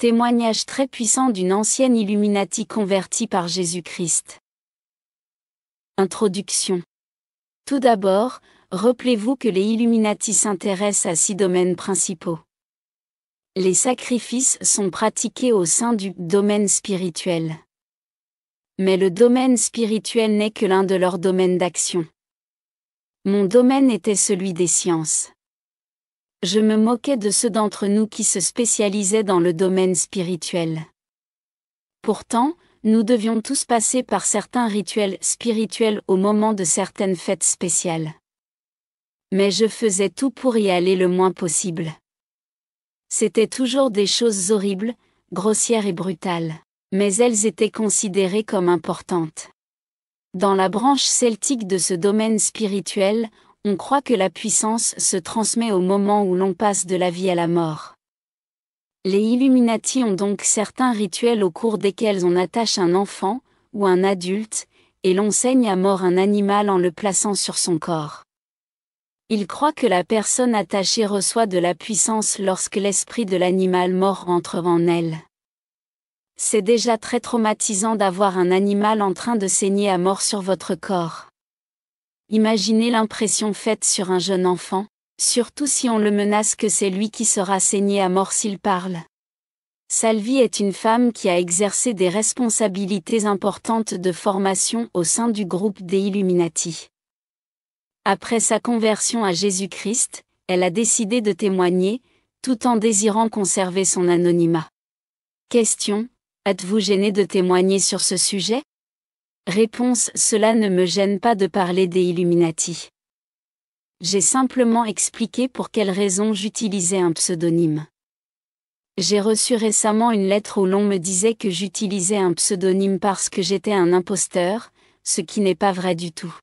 témoignage très puissant d'une ancienne Illuminati convertie par Jésus-Christ. Introduction. Tout d'abord, rappelez-vous que les Illuminati s'intéressent à six domaines principaux. Les sacrifices sont pratiqués au sein du domaine spirituel. Mais le domaine spirituel n'est que l'un de leurs domaines d'action. Mon domaine était celui des sciences je me moquais de ceux d'entre nous qui se spécialisaient dans le domaine spirituel. Pourtant, nous devions tous passer par certains rituels spirituels au moment de certaines fêtes spéciales. Mais je faisais tout pour y aller le moins possible. C'était toujours des choses horribles, grossières et brutales, mais elles étaient considérées comme importantes. Dans la branche celtique de ce domaine spirituel, on croit que la puissance se transmet au moment où l'on passe de la vie à la mort. Les Illuminati ont donc certains rituels au cours desquels on attache un enfant, ou un adulte, et l'on saigne à mort un animal en le plaçant sur son corps. Ils croient que la personne attachée reçoit de la puissance lorsque l'esprit de l'animal mort rentre en elle. C'est déjà très traumatisant d'avoir un animal en train de saigner à mort sur votre corps. Imaginez l'impression faite sur un jeune enfant, surtout si on le menace que c'est lui qui sera saigné à mort s'il parle. Salvi est une femme qui a exercé des responsabilités importantes de formation au sein du groupe des Illuminati. Après sa conversion à Jésus-Christ, elle a décidé de témoigner, tout en désirant conserver son anonymat. Question, êtes-vous gêné de témoigner sur ce sujet Réponse Cela ne me gêne pas de parler des Illuminati. J'ai simplement expliqué pour quelles raisons j'utilisais un pseudonyme. J'ai reçu récemment une lettre où l'on me disait que j'utilisais un pseudonyme parce que j'étais un imposteur, ce qui n'est pas vrai du tout.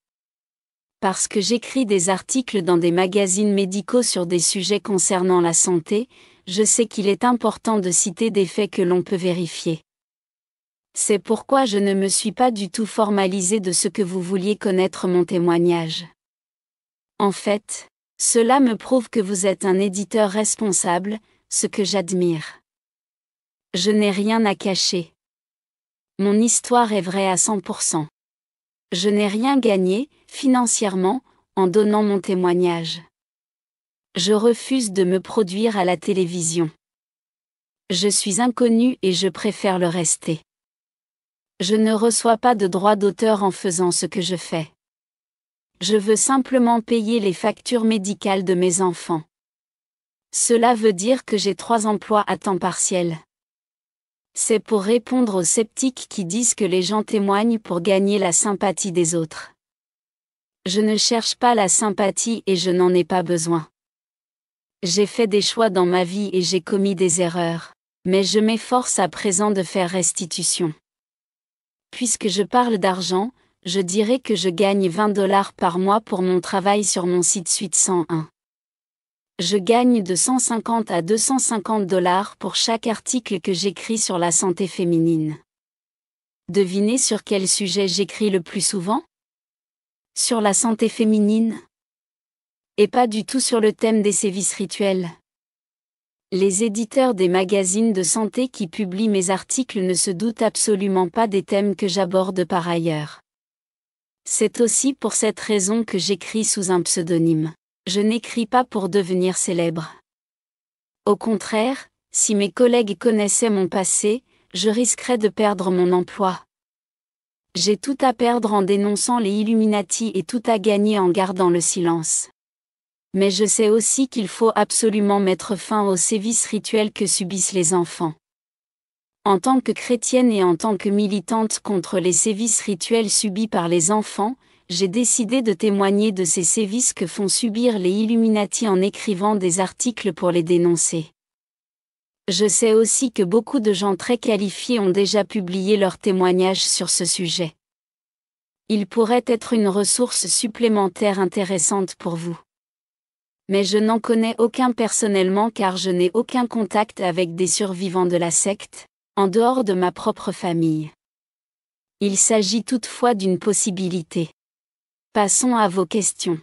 Parce que j'écris des articles dans des magazines médicaux sur des sujets concernant la santé, je sais qu'il est important de citer des faits que l'on peut vérifier. C'est pourquoi je ne me suis pas du tout formalisé de ce que vous vouliez connaître mon témoignage. En fait, cela me prouve que vous êtes un éditeur responsable, ce que j'admire. Je n'ai rien à cacher. Mon histoire est vraie à 100%. Je n'ai rien gagné, financièrement, en donnant mon témoignage. Je refuse de me produire à la télévision. Je suis inconnu et je préfère le rester. Je ne reçois pas de droit d'auteur en faisant ce que je fais. Je veux simplement payer les factures médicales de mes enfants. Cela veut dire que j'ai trois emplois à temps partiel. C'est pour répondre aux sceptiques qui disent que les gens témoignent pour gagner la sympathie des autres. Je ne cherche pas la sympathie et je n'en ai pas besoin. J'ai fait des choix dans ma vie et j'ai commis des erreurs, mais je m'efforce à présent de faire restitution. Puisque je parle d'argent, je dirais que je gagne 20 dollars par mois pour mon travail sur mon site Suite 101. Je gagne de 150 à 250 dollars pour chaque article que j'écris sur la santé féminine. Devinez sur quel sujet j'écris le plus souvent Sur la santé féminine Et pas du tout sur le thème des sévices rituels. Les éditeurs des magazines de santé qui publient mes articles ne se doutent absolument pas des thèmes que j'aborde par ailleurs. C'est aussi pour cette raison que j'écris sous un pseudonyme. Je n'écris pas pour devenir célèbre. Au contraire, si mes collègues connaissaient mon passé, je risquerais de perdre mon emploi. J'ai tout à perdre en dénonçant les Illuminati et tout à gagner en gardant le silence mais je sais aussi qu'il faut absolument mettre fin aux sévices rituels que subissent les enfants. En tant que chrétienne et en tant que militante contre les sévices rituels subis par les enfants, j'ai décidé de témoigner de ces sévices que font subir les Illuminati en écrivant des articles pour les dénoncer. Je sais aussi que beaucoup de gens très qualifiés ont déjà publié leurs témoignages sur ce sujet. Il pourrait être une ressource supplémentaire intéressante pour vous mais je n'en connais aucun personnellement car je n'ai aucun contact avec des survivants de la secte, en dehors de ma propre famille. Il s'agit toutefois d'une possibilité. Passons à vos questions.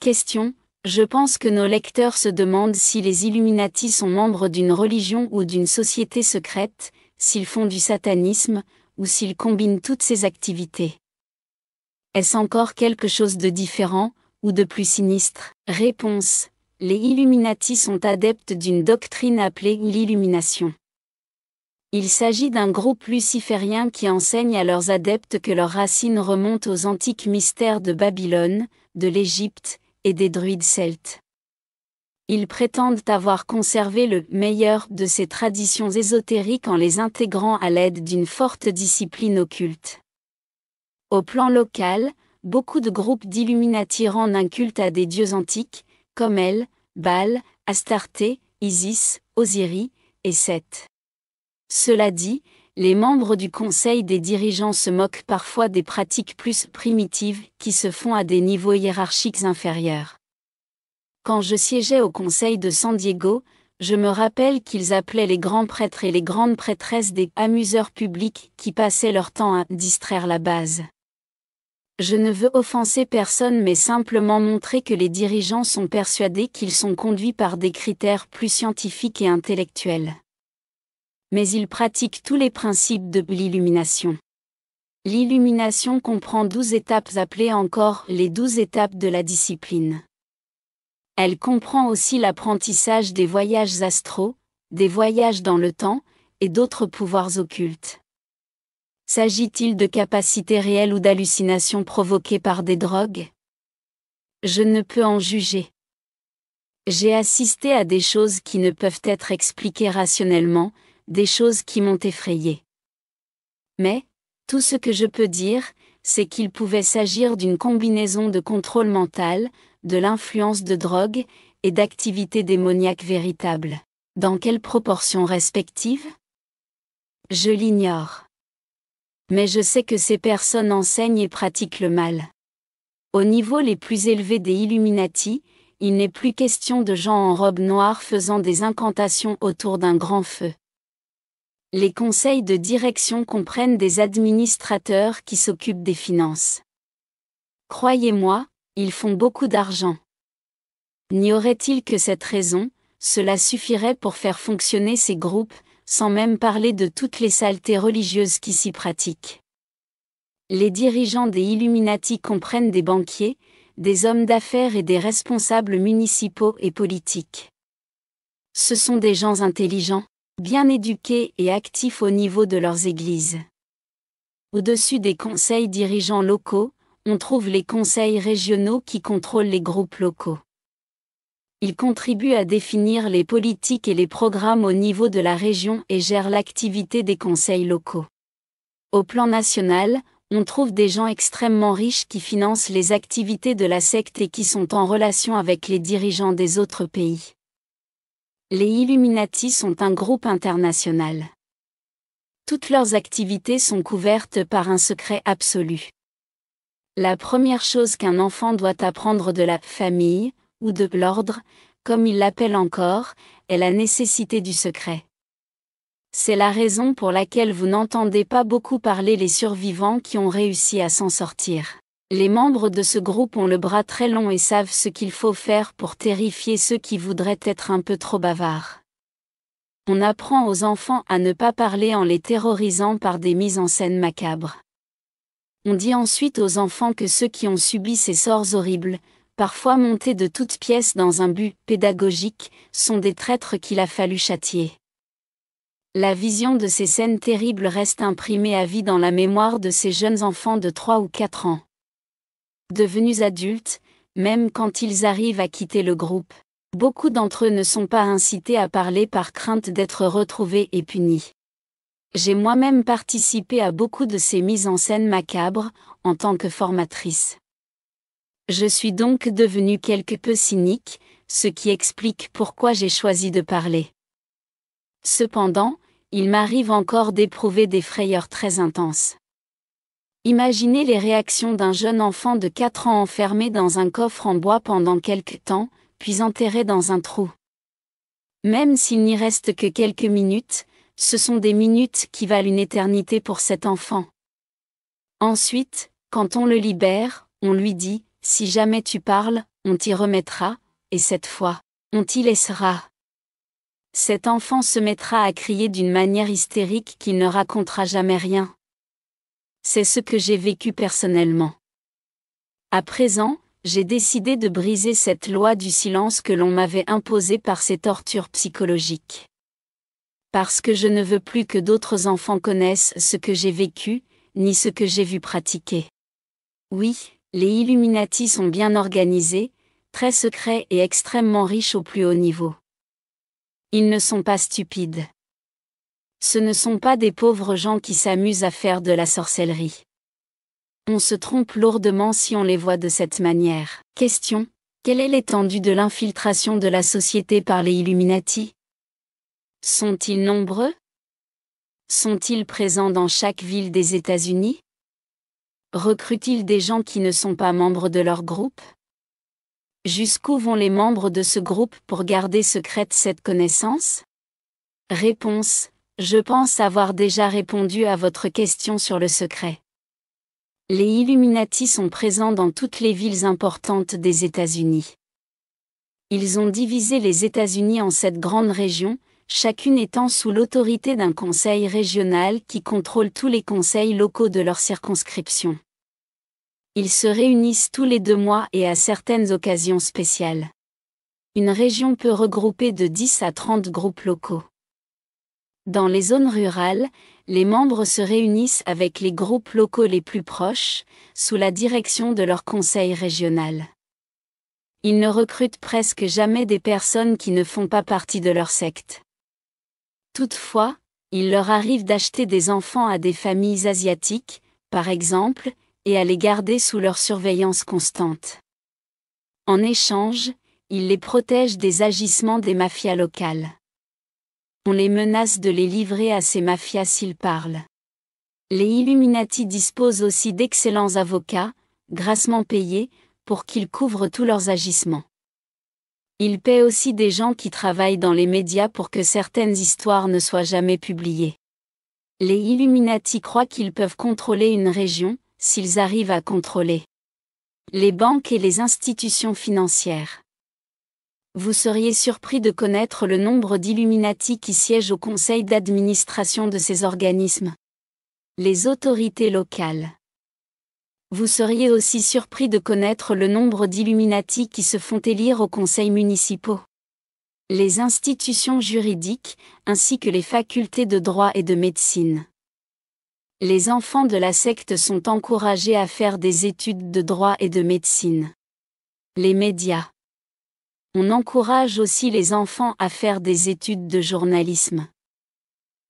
Question, je pense que nos lecteurs se demandent si les Illuminati sont membres d'une religion ou d'une société secrète, s'ils font du satanisme, ou s'ils combinent toutes ces activités. Est-ce encore quelque chose de différent, ou de plus sinistre Réponse. Les Illuminati sont adeptes d'une doctrine appelée l'illumination. Il s'agit d'un groupe luciférien qui enseigne à leurs adeptes que leurs racines remontent aux antiques mystères de Babylone, de l'Égypte, et des druides celtes. Ils prétendent avoir conservé le meilleur de ces traditions ésotériques en les intégrant à l'aide d'une forte discipline occulte. Au plan local, beaucoup de groupes d'Illuminati rendent un culte à des dieux antiques, comme El, Baal, Astarté, Isis, Osiris, et Seth. Cela dit, les membres du conseil des dirigeants se moquent parfois des pratiques plus primitives qui se font à des niveaux hiérarchiques inférieurs. Quand je siégeais au conseil de San Diego, je me rappelle qu'ils appelaient les grands prêtres et les grandes prêtresses des amuseurs publics qui passaient leur temps à distraire la base. Je ne veux offenser personne mais simplement montrer que les dirigeants sont persuadés qu'ils sont conduits par des critères plus scientifiques et intellectuels. Mais ils pratiquent tous les principes de l'illumination. L'illumination comprend douze étapes appelées encore les douze étapes de la discipline. Elle comprend aussi l'apprentissage des voyages astraux, des voyages dans le temps, et d'autres pouvoirs occultes. S'agit-il de capacités réelles ou d'hallucinations provoquées par des drogues Je ne peux en juger. J'ai assisté à des choses qui ne peuvent être expliquées rationnellement, des choses qui m'ont effrayé. Mais, tout ce que je peux dire, c'est qu'il pouvait s'agir d'une combinaison de contrôle mental, de l'influence de drogues et d'activités démoniaques véritables. Dans quelles proportions respectives Je l'ignore. Mais je sais que ces personnes enseignent et pratiquent le mal. Au niveau les plus élevés des Illuminati, il n'est plus question de gens en robe noire faisant des incantations autour d'un grand feu. Les conseils de direction comprennent des administrateurs qui s'occupent des finances. Croyez-moi, ils font beaucoup d'argent. N'y aurait-il que cette raison, cela suffirait pour faire fonctionner ces groupes, sans même parler de toutes les saletés religieuses qui s'y pratiquent. Les dirigeants des Illuminati comprennent des banquiers, des hommes d'affaires et des responsables municipaux et politiques. Ce sont des gens intelligents, bien éduqués et actifs au niveau de leurs églises. Au-dessus des conseils dirigeants locaux, on trouve les conseils régionaux qui contrôlent les groupes locaux. Il contribue à définir les politiques et les programmes au niveau de la région et gère l'activité des conseils locaux. Au plan national, on trouve des gens extrêmement riches qui financent les activités de la secte et qui sont en relation avec les dirigeants des autres pays. Les Illuminati sont un groupe international. Toutes leurs activités sont couvertes par un secret absolu. La première chose qu'un enfant doit apprendre de la famille, ou de l'ordre, comme ils l'appellent encore, est la nécessité du secret. C'est la raison pour laquelle vous n'entendez pas beaucoup parler les survivants qui ont réussi à s'en sortir. Les membres de ce groupe ont le bras très long et savent ce qu'il faut faire pour terrifier ceux qui voudraient être un peu trop bavards. On apprend aux enfants à ne pas parler en les terrorisant par des mises en scène macabres. On dit ensuite aux enfants que ceux qui ont subi ces sorts horribles, parfois montés de toutes pièces dans un but pédagogique, sont des traîtres qu'il a fallu châtier. La vision de ces scènes terribles reste imprimée à vie dans la mémoire de ces jeunes enfants de 3 ou 4 ans. Devenus adultes, même quand ils arrivent à quitter le groupe, beaucoup d'entre eux ne sont pas incités à parler par crainte d'être retrouvés et punis. J'ai moi-même participé à beaucoup de ces mises en scène macabres, en tant que formatrice. Je suis donc devenu quelque peu cynique, ce qui explique pourquoi j'ai choisi de parler. Cependant, il m'arrive encore d'éprouver des frayeurs très intenses. Imaginez les réactions d'un jeune enfant de 4 ans enfermé dans un coffre en bois pendant quelque temps, puis enterré dans un trou. Même s'il n'y reste que quelques minutes, ce sont des minutes qui valent une éternité pour cet enfant. Ensuite, quand on le libère, on lui dit ⁇ si jamais tu parles, on t'y remettra, et cette fois, on t'y laissera. Cet enfant se mettra à crier d'une manière hystérique qu'il ne racontera jamais rien. C'est ce que j'ai vécu personnellement. À présent, j'ai décidé de briser cette loi du silence que l'on m'avait imposée par ces tortures psychologiques. Parce que je ne veux plus que d'autres enfants connaissent ce que j'ai vécu, ni ce que j'ai vu pratiquer. Oui, les Illuminati sont bien organisés, très secrets et extrêmement riches au plus haut niveau. Ils ne sont pas stupides. Ce ne sont pas des pauvres gens qui s'amusent à faire de la sorcellerie. On se trompe lourdement si on les voit de cette manière. Question. Quelle est l'étendue de l'infiltration de la société par les Illuminati Sont-ils nombreux Sont-ils présents dans chaque ville des États-Unis recrutent-ils des gens qui ne sont pas membres de leur groupe Jusqu'où vont les membres de ce groupe pour garder secrète cette connaissance Réponse je pense avoir déjà répondu à votre question sur le secret. Les Illuminati sont présents dans toutes les villes importantes des États-Unis. Ils ont divisé les États-Unis en cette grande région, chacune étant sous l'autorité d'un conseil régional qui contrôle tous les conseils locaux de leur circonscription. Ils se réunissent tous les deux mois et à certaines occasions spéciales. Une région peut regrouper de 10 à 30 groupes locaux. Dans les zones rurales, les membres se réunissent avec les groupes locaux les plus proches, sous la direction de leur conseil régional. Ils ne recrutent presque jamais des personnes qui ne font pas partie de leur secte. Toutefois, il leur arrive d'acheter des enfants à des familles asiatiques, par exemple, et à les garder sous leur surveillance constante. En échange, ils les protègent des agissements des mafias locales. On les menace de les livrer à ces mafias s'ils parlent. Les Illuminati disposent aussi d'excellents avocats, grassement payés, pour qu'ils couvrent tous leurs agissements. Il paie aussi des gens qui travaillent dans les médias pour que certaines histoires ne soient jamais publiées. Les Illuminati croient qu'ils peuvent contrôler une région, s'ils arrivent à contrôler les banques et les institutions financières. Vous seriez surpris de connaître le nombre d'Illuminati qui siègent au conseil d'administration de ces organismes. Les autorités locales vous seriez aussi surpris de connaître le nombre d'illuminati qui se font élire aux conseils municipaux. Les institutions juridiques, ainsi que les facultés de droit et de médecine. Les enfants de la secte sont encouragés à faire des études de droit et de médecine. Les médias. On encourage aussi les enfants à faire des études de journalisme.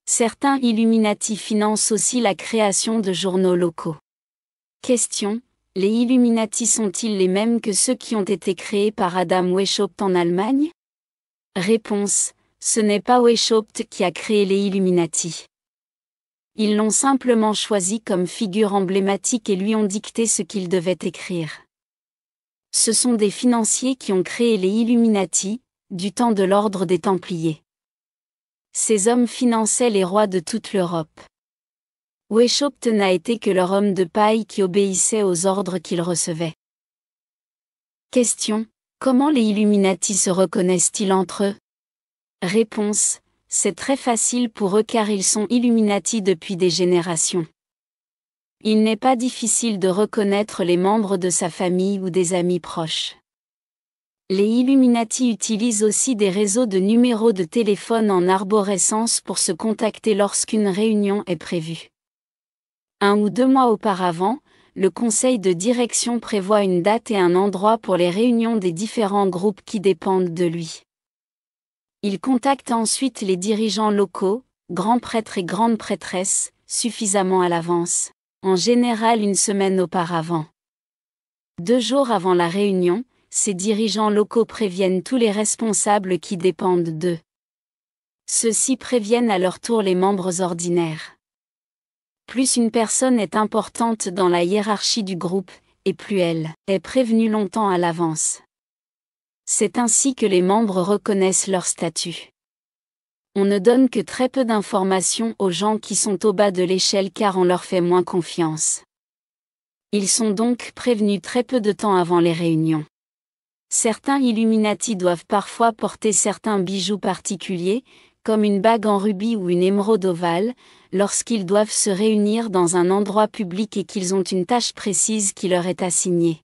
Certains Illuminati financent aussi la création de journaux locaux. Question. Les Illuminati sont-ils les mêmes que ceux qui ont été créés par Adam Weishaupt en Allemagne Réponse. Ce n'est pas Weishaupt qui a créé les Illuminati. Ils l'ont simplement choisi comme figure emblématique et lui ont dicté ce qu'il devait écrire. Ce sont des financiers qui ont créé les Illuminati, du temps de l'ordre des Templiers. Ces hommes finançaient les rois de toute l'Europe. Weshopte n'a été que leur homme de paille qui obéissait aux ordres qu'il recevait. Question. Comment les Illuminati se reconnaissent-ils entre eux Réponse. C'est très facile pour eux car ils sont Illuminati depuis des générations. Il n'est pas difficile de reconnaître les membres de sa famille ou des amis proches. Les Illuminati utilisent aussi des réseaux de numéros de téléphone en arborescence pour se contacter lorsqu'une réunion est prévue. Un ou deux mois auparavant, le conseil de direction prévoit une date et un endroit pour les réunions des différents groupes qui dépendent de lui. Il contacte ensuite les dirigeants locaux, grands prêtres et grandes prêtresses, suffisamment à l'avance, en général une semaine auparavant. Deux jours avant la réunion, ces dirigeants locaux préviennent tous les responsables qui dépendent d'eux. Ceux-ci préviennent à leur tour les membres ordinaires. Plus une personne est importante dans la hiérarchie du groupe, et plus elle est prévenue longtemps à l'avance. C'est ainsi que les membres reconnaissent leur statut. On ne donne que très peu d'informations aux gens qui sont au bas de l'échelle car on leur fait moins confiance. Ils sont donc prévenus très peu de temps avant les réunions. Certains Illuminati doivent parfois porter certains bijoux particuliers, comme une bague en rubis ou une émeraude ovale, lorsqu'ils doivent se réunir dans un endroit public et qu'ils ont une tâche précise qui leur est assignée.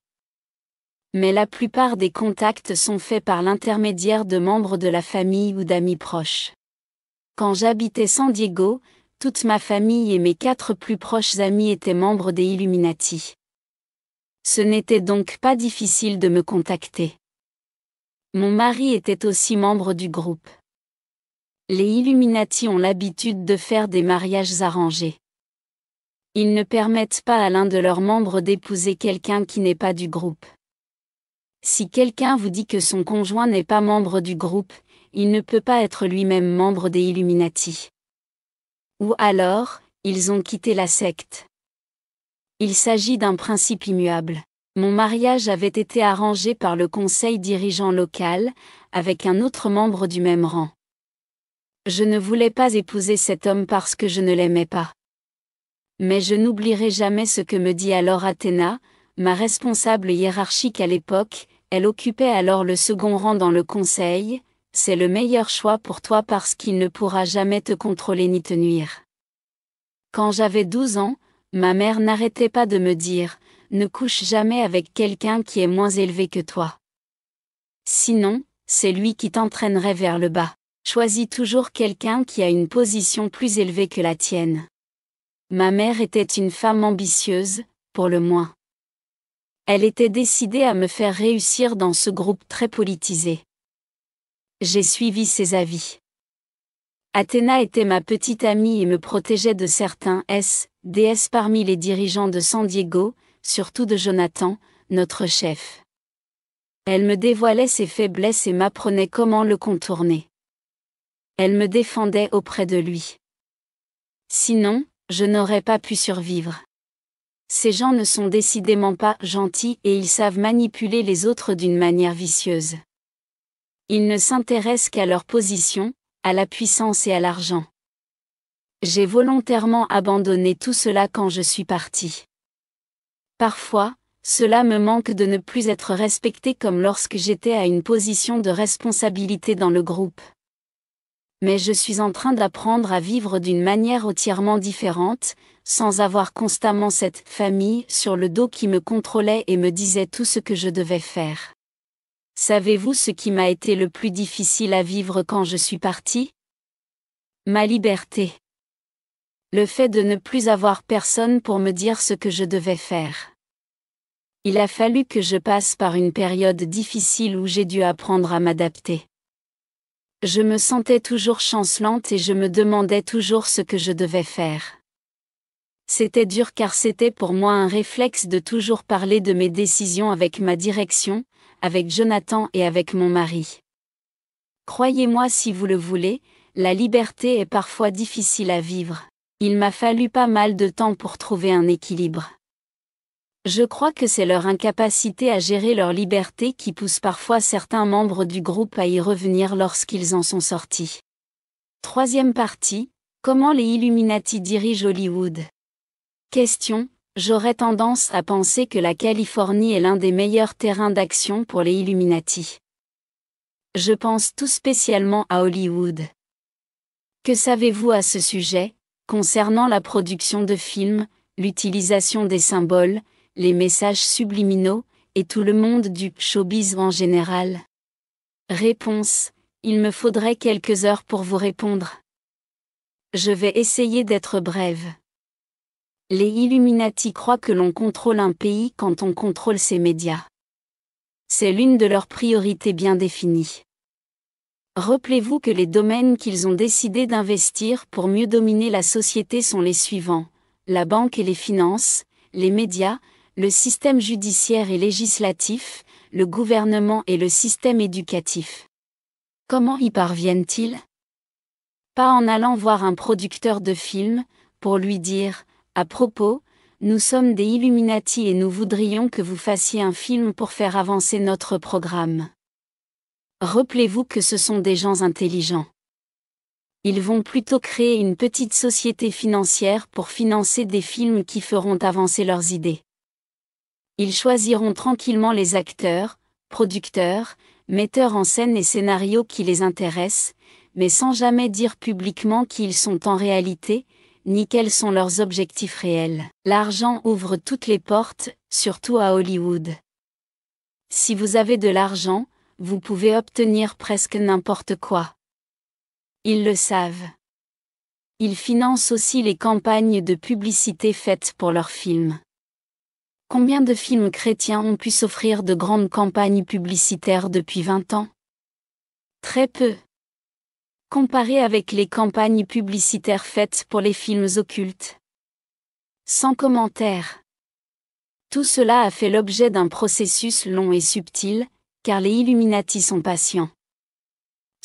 Mais la plupart des contacts sont faits par l'intermédiaire de membres de la famille ou d'amis proches. Quand j'habitais San Diego, toute ma famille et mes quatre plus proches amis étaient membres des Illuminati. Ce n'était donc pas difficile de me contacter. Mon mari était aussi membre du groupe les Illuminati ont l'habitude de faire des mariages arrangés. Ils ne permettent pas à l'un de leurs membres d'épouser quelqu'un qui n'est pas du groupe. Si quelqu'un vous dit que son conjoint n'est pas membre du groupe, il ne peut pas être lui-même membre des Illuminati. Ou alors, ils ont quitté la secte. Il s'agit d'un principe immuable. Mon mariage avait été arrangé par le conseil dirigeant local, avec un autre membre du même rang. Je ne voulais pas épouser cet homme parce que je ne l'aimais pas. Mais je n'oublierai jamais ce que me dit alors Athéna, ma responsable hiérarchique à l'époque, elle occupait alors le second rang dans le conseil, c'est le meilleur choix pour toi parce qu'il ne pourra jamais te contrôler ni te nuire. Quand j'avais 12 ans, ma mère n'arrêtait pas de me dire, ne couche jamais avec quelqu'un qui est moins élevé que toi. Sinon, c'est lui qui t'entraînerait vers le bas. Choisis toujours quelqu'un qui a une position plus élevée que la tienne. Ma mère était une femme ambitieuse, pour le moins. Elle était décidée à me faire réussir dans ce groupe très politisé. J'ai suivi ses avis. Athéna était ma petite amie et me protégeait de certains S, DS parmi les dirigeants de San Diego, surtout de Jonathan, notre chef. Elle me dévoilait ses faiblesses et m'apprenait comment le contourner. Elle me défendait auprès de lui. Sinon, je n'aurais pas pu survivre. Ces gens ne sont décidément pas gentils et ils savent manipuler les autres d'une manière vicieuse. Ils ne s'intéressent qu'à leur position, à la puissance et à l'argent. J'ai volontairement abandonné tout cela quand je suis partie. Parfois, cela me manque de ne plus être respecté comme lorsque j'étais à une position de responsabilité dans le groupe mais je suis en train d'apprendre à vivre d'une manière entièrement différente, sans avoir constamment cette famille sur le dos qui me contrôlait et me disait tout ce que je devais faire. Savez-vous ce qui m'a été le plus difficile à vivre quand je suis partie Ma liberté. Le fait de ne plus avoir personne pour me dire ce que je devais faire. Il a fallu que je passe par une période difficile où j'ai dû apprendre à m'adapter. Je me sentais toujours chancelante et je me demandais toujours ce que je devais faire. C'était dur car c'était pour moi un réflexe de toujours parler de mes décisions avec ma direction, avec Jonathan et avec mon mari. Croyez-moi si vous le voulez, la liberté est parfois difficile à vivre. Il m'a fallu pas mal de temps pour trouver un équilibre. Je crois que c'est leur incapacité à gérer leur liberté qui pousse parfois certains membres du groupe à y revenir lorsqu'ils en sont sortis. Troisième partie, comment les Illuminati dirigent Hollywood Question, j'aurais tendance à penser que la Californie est l'un des meilleurs terrains d'action pour les Illuminati. Je pense tout spécialement à Hollywood. Que savez-vous à ce sujet, concernant la production de films, l'utilisation des symboles, les messages subliminaux, et tout le monde du showbiz en général Réponse. Il me faudrait quelques heures pour vous répondre. Je vais essayer d'être brève. Les Illuminati croient que l'on contrôle un pays quand on contrôle ses médias. C'est l'une de leurs priorités bien définies. Rappelez-vous que les domaines qu'ils ont décidé d'investir pour mieux dominer la société sont les suivants, la banque et les finances, les médias, le système judiciaire et législatif, le gouvernement et le système éducatif. Comment y parviennent-ils Pas en allant voir un producteur de films, pour lui dire, à propos, nous sommes des Illuminati et nous voudrions que vous fassiez un film pour faire avancer notre programme. Rappelez-vous que ce sont des gens intelligents. Ils vont plutôt créer une petite société financière pour financer des films qui feront avancer leurs idées ils choisiront tranquillement les acteurs, producteurs, metteurs en scène et scénarios qui les intéressent, mais sans jamais dire publiquement qui ils sont en réalité, ni quels sont leurs objectifs réels. L'argent ouvre toutes les portes, surtout à Hollywood. Si vous avez de l'argent, vous pouvez obtenir presque n'importe quoi. Ils le savent. Ils financent aussi les campagnes de publicité faites pour leurs films. Combien de films chrétiens ont pu s'offrir de grandes campagnes publicitaires depuis 20 ans Très peu. Comparé avec les campagnes publicitaires faites pour les films occultes. Sans commentaire. Tout cela a fait l'objet d'un processus long et subtil, car les Illuminati sont patients.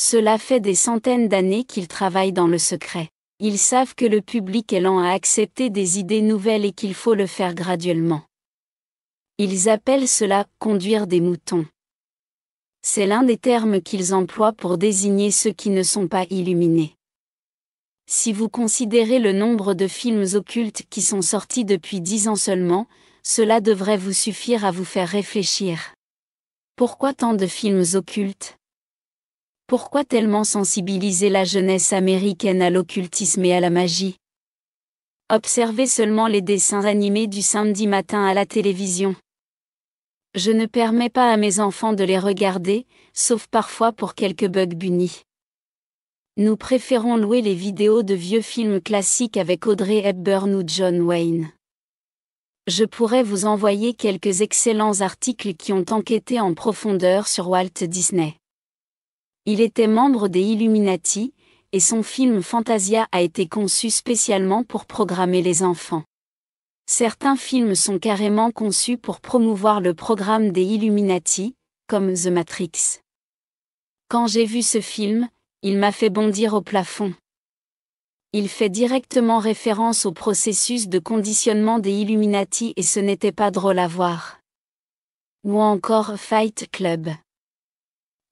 Cela fait des centaines d'années qu'ils travaillent dans le secret. Ils savent que le public est lent à accepter des idées nouvelles et qu'il faut le faire graduellement. Ils appellent cela conduire des moutons. C'est l'un des termes qu'ils emploient pour désigner ceux qui ne sont pas illuminés. Si vous considérez le nombre de films occultes qui sont sortis depuis dix ans seulement, cela devrait vous suffire à vous faire réfléchir. Pourquoi tant de films occultes Pourquoi tellement sensibiliser la jeunesse américaine à l'occultisme et à la magie Observez seulement les dessins animés du samedi matin à la télévision. Je ne permets pas à mes enfants de les regarder, sauf parfois pour quelques bugs bunis. Nous préférons louer les vidéos de vieux films classiques avec Audrey Hepburn ou John Wayne. Je pourrais vous envoyer quelques excellents articles qui ont enquêté en profondeur sur Walt Disney. Il était membre des Illuminati, et son film Fantasia a été conçu spécialement pour programmer les enfants. Certains films sont carrément conçus pour promouvoir le programme des Illuminati, comme The Matrix. Quand j'ai vu ce film, il m'a fait bondir au plafond. Il fait directement référence au processus de conditionnement des Illuminati et ce n'était pas drôle à voir. Ou encore Fight Club.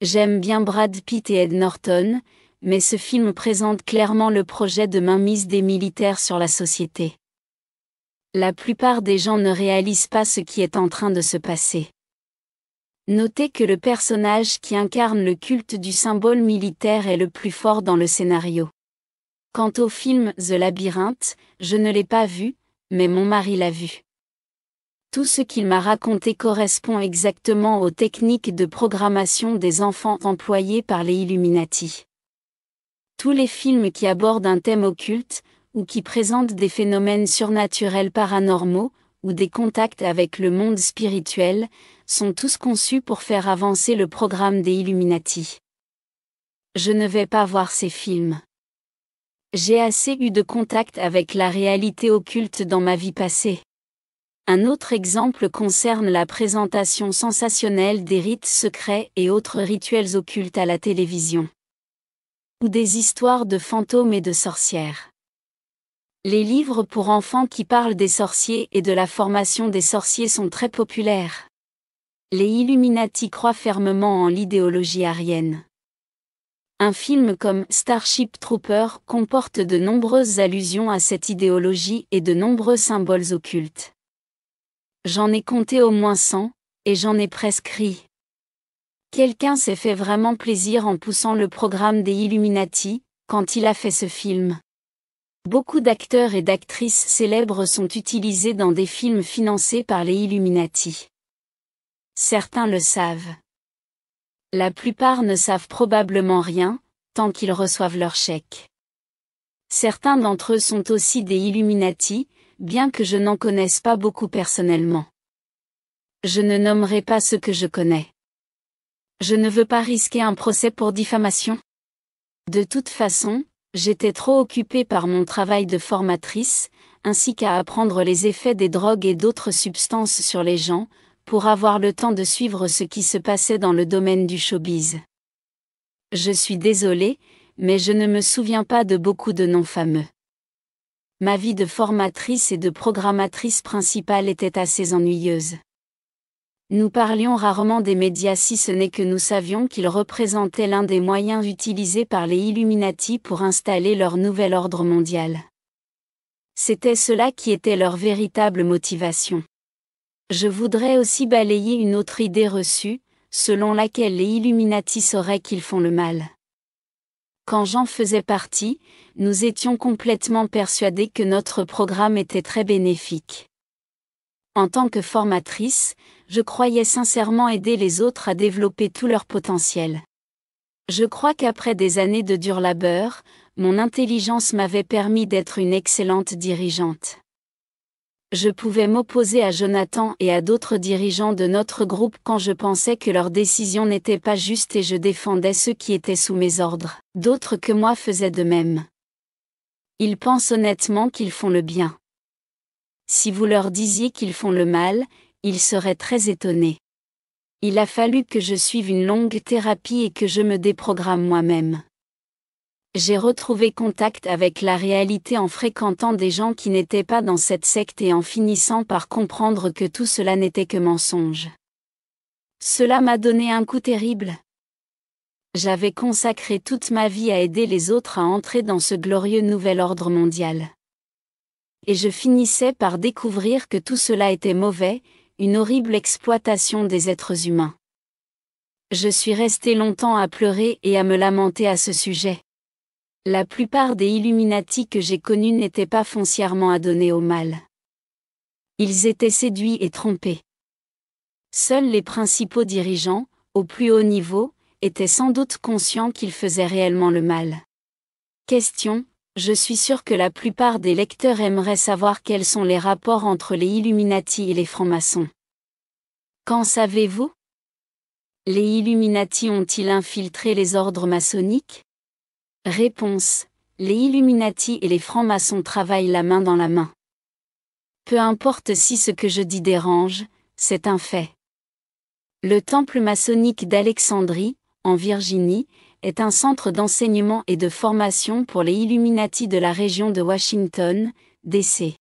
J'aime bien Brad Pitt et Ed Norton, mais ce film présente clairement le projet de mainmise des militaires sur la société la plupart des gens ne réalisent pas ce qui est en train de se passer. Notez que le personnage qui incarne le culte du symbole militaire est le plus fort dans le scénario. Quant au film The Labyrinthe, je ne l'ai pas vu, mais mon mari l'a vu. Tout ce qu'il m'a raconté correspond exactement aux techniques de programmation des enfants employées par les Illuminati. Tous les films qui abordent un thème occulte, ou qui présentent des phénomènes surnaturels paranormaux, ou des contacts avec le monde spirituel, sont tous conçus pour faire avancer le programme des Illuminati. Je ne vais pas voir ces films. J'ai assez eu de contacts avec la réalité occulte dans ma vie passée. Un autre exemple concerne la présentation sensationnelle des rites secrets et autres rituels occultes à la télévision. Ou des histoires de fantômes et de sorcières. Les livres pour enfants qui parlent des sorciers et de la formation des sorciers sont très populaires. Les Illuminati croient fermement en l'idéologie arienne. Un film comme Starship Trooper comporte de nombreuses allusions à cette idéologie et de nombreux symboles occultes. J'en ai compté au moins 100, et j'en ai prescrit. Quelqu'un s'est fait vraiment plaisir en poussant le programme des Illuminati, quand il a fait ce film. Beaucoup d'acteurs et d'actrices célèbres sont utilisés dans des films financés par les Illuminati. Certains le savent. La plupart ne savent probablement rien, tant qu'ils reçoivent leur chèque. Certains d'entre eux sont aussi des Illuminati, bien que je n'en connaisse pas beaucoup personnellement. Je ne nommerai pas ceux que je connais. Je ne veux pas risquer un procès pour diffamation. De toute façon, J'étais trop occupée par mon travail de formatrice, ainsi qu'à apprendre les effets des drogues et d'autres substances sur les gens, pour avoir le temps de suivre ce qui se passait dans le domaine du showbiz. Je suis désolée, mais je ne me souviens pas de beaucoup de noms fameux. Ma vie de formatrice et de programmatrice principale était assez ennuyeuse. Nous parlions rarement des médias si ce n'est que nous savions qu'ils représentaient l'un des moyens utilisés par les Illuminati pour installer leur nouvel ordre mondial. C'était cela qui était leur véritable motivation. Je voudrais aussi balayer une autre idée reçue, selon laquelle les Illuminati sauraient qu'ils font le mal. Quand j'en faisais partie, nous étions complètement persuadés que notre programme était très bénéfique. En tant que formatrice, je croyais sincèrement aider les autres à développer tout leur potentiel. Je crois qu'après des années de dur labeur, mon intelligence m'avait permis d'être une excellente dirigeante. Je pouvais m'opposer à Jonathan et à d'autres dirigeants de notre groupe quand je pensais que leurs décisions n'étaient pas justes et je défendais ceux qui étaient sous mes ordres. D'autres que moi faisaient de même. Ils pensent honnêtement qu'ils font le bien. Si vous leur disiez qu'ils font le mal, ils seraient très étonnés. Il a fallu que je suive une longue thérapie et que je me déprogramme moi-même. J'ai retrouvé contact avec la réalité en fréquentant des gens qui n'étaient pas dans cette secte et en finissant par comprendre que tout cela n'était que mensonge. Cela m'a donné un coup terrible. J'avais consacré toute ma vie à aider les autres à entrer dans ce glorieux nouvel ordre mondial et je finissais par découvrir que tout cela était mauvais, une horrible exploitation des êtres humains. Je suis resté longtemps à pleurer et à me lamenter à ce sujet. La plupart des Illuminati que j'ai connus n'étaient pas foncièrement adonnés au mal. Ils étaient séduits et trompés. Seuls les principaux dirigeants, au plus haut niveau, étaient sans doute conscients qu'ils faisaient réellement le mal. Question, je suis sûr que la plupart des lecteurs aimeraient savoir quels sont les rapports entre les Illuminati et les francs-maçons. Qu'en savez-vous Les Illuminati ont-ils infiltré les ordres maçonniques Réponse. Les Illuminati et les francs-maçons travaillent la main dans la main. Peu importe si ce que je dis dérange, c'est un fait. Le temple maçonnique d'Alexandrie, en Virginie, est un centre d'enseignement et de formation pour les Illuminati de la région de Washington, D.C.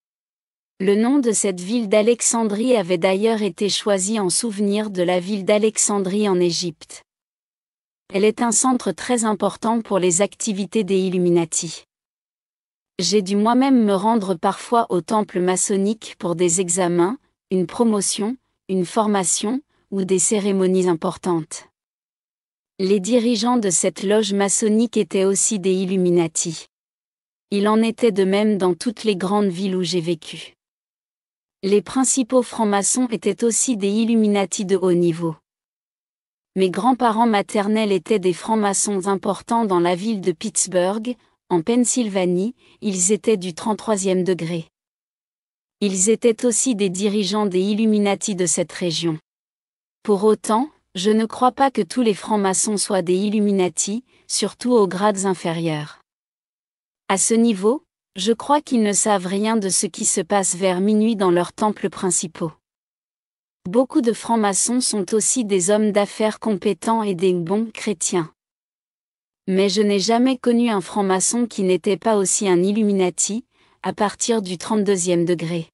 Le nom de cette ville d'Alexandrie avait d'ailleurs été choisi en souvenir de la ville d'Alexandrie en Égypte. Elle est un centre très important pour les activités des Illuminati. J'ai dû moi-même me rendre parfois au temple maçonnique pour des examens, une promotion, une formation, ou des cérémonies importantes. Les dirigeants de cette loge maçonnique étaient aussi des Illuminati. Il en était de même dans toutes les grandes villes où j'ai vécu. Les principaux francs-maçons étaient aussi des Illuminati de haut niveau. Mes grands-parents maternels étaient des francs-maçons importants dans la ville de Pittsburgh, en Pennsylvanie, ils étaient du 33e degré. Ils étaient aussi des dirigeants des Illuminati de cette région. Pour autant, je ne crois pas que tous les francs-maçons soient des Illuminati, surtout aux grades inférieurs. À ce niveau, je crois qu'ils ne savent rien de ce qui se passe vers minuit dans leurs temples principaux. Beaucoup de francs-maçons sont aussi des hommes d'affaires compétents et des bons chrétiens. Mais je n'ai jamais connu un franc-maçon qui n'était pas aussi un Illuminati, à partir du 32e degré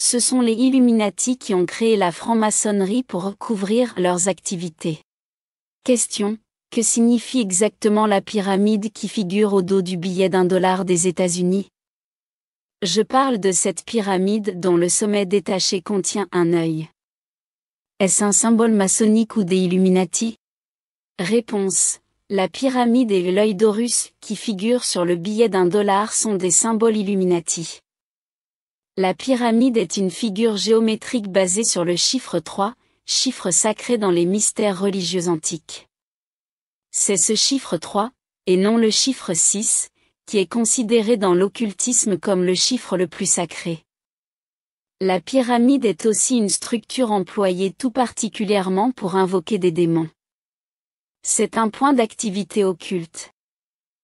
ce sont les Illuminati qui ont créé la franc-maçonnerie pour recouvrir leurs activités. Question. Que signifie exactement la pyramide qui figure au dos du billet d'un dollar des États-Unis Je parle de cette pyramide dont le sommet détaché contient un œil. Est-ce un symbole maçonnique ou des Illuminati Réponse. La pyramide et l'œil d'Horus qui figurent sur le billet d'un dollar sont des symboles Illuminati. La pyramide est une figure géométrique basée sur le chiffre 3, chiffre sacré dans les mystères religieux antiques. C'est ce chiffre 3, et non le chiffre 6, qui est considéré dans l'occultisme comme le chiffre le plus sacré. La pyramide est aussi une structure employée tout particulièrement pour invoquer des démons. C'est un point d'activité occulte.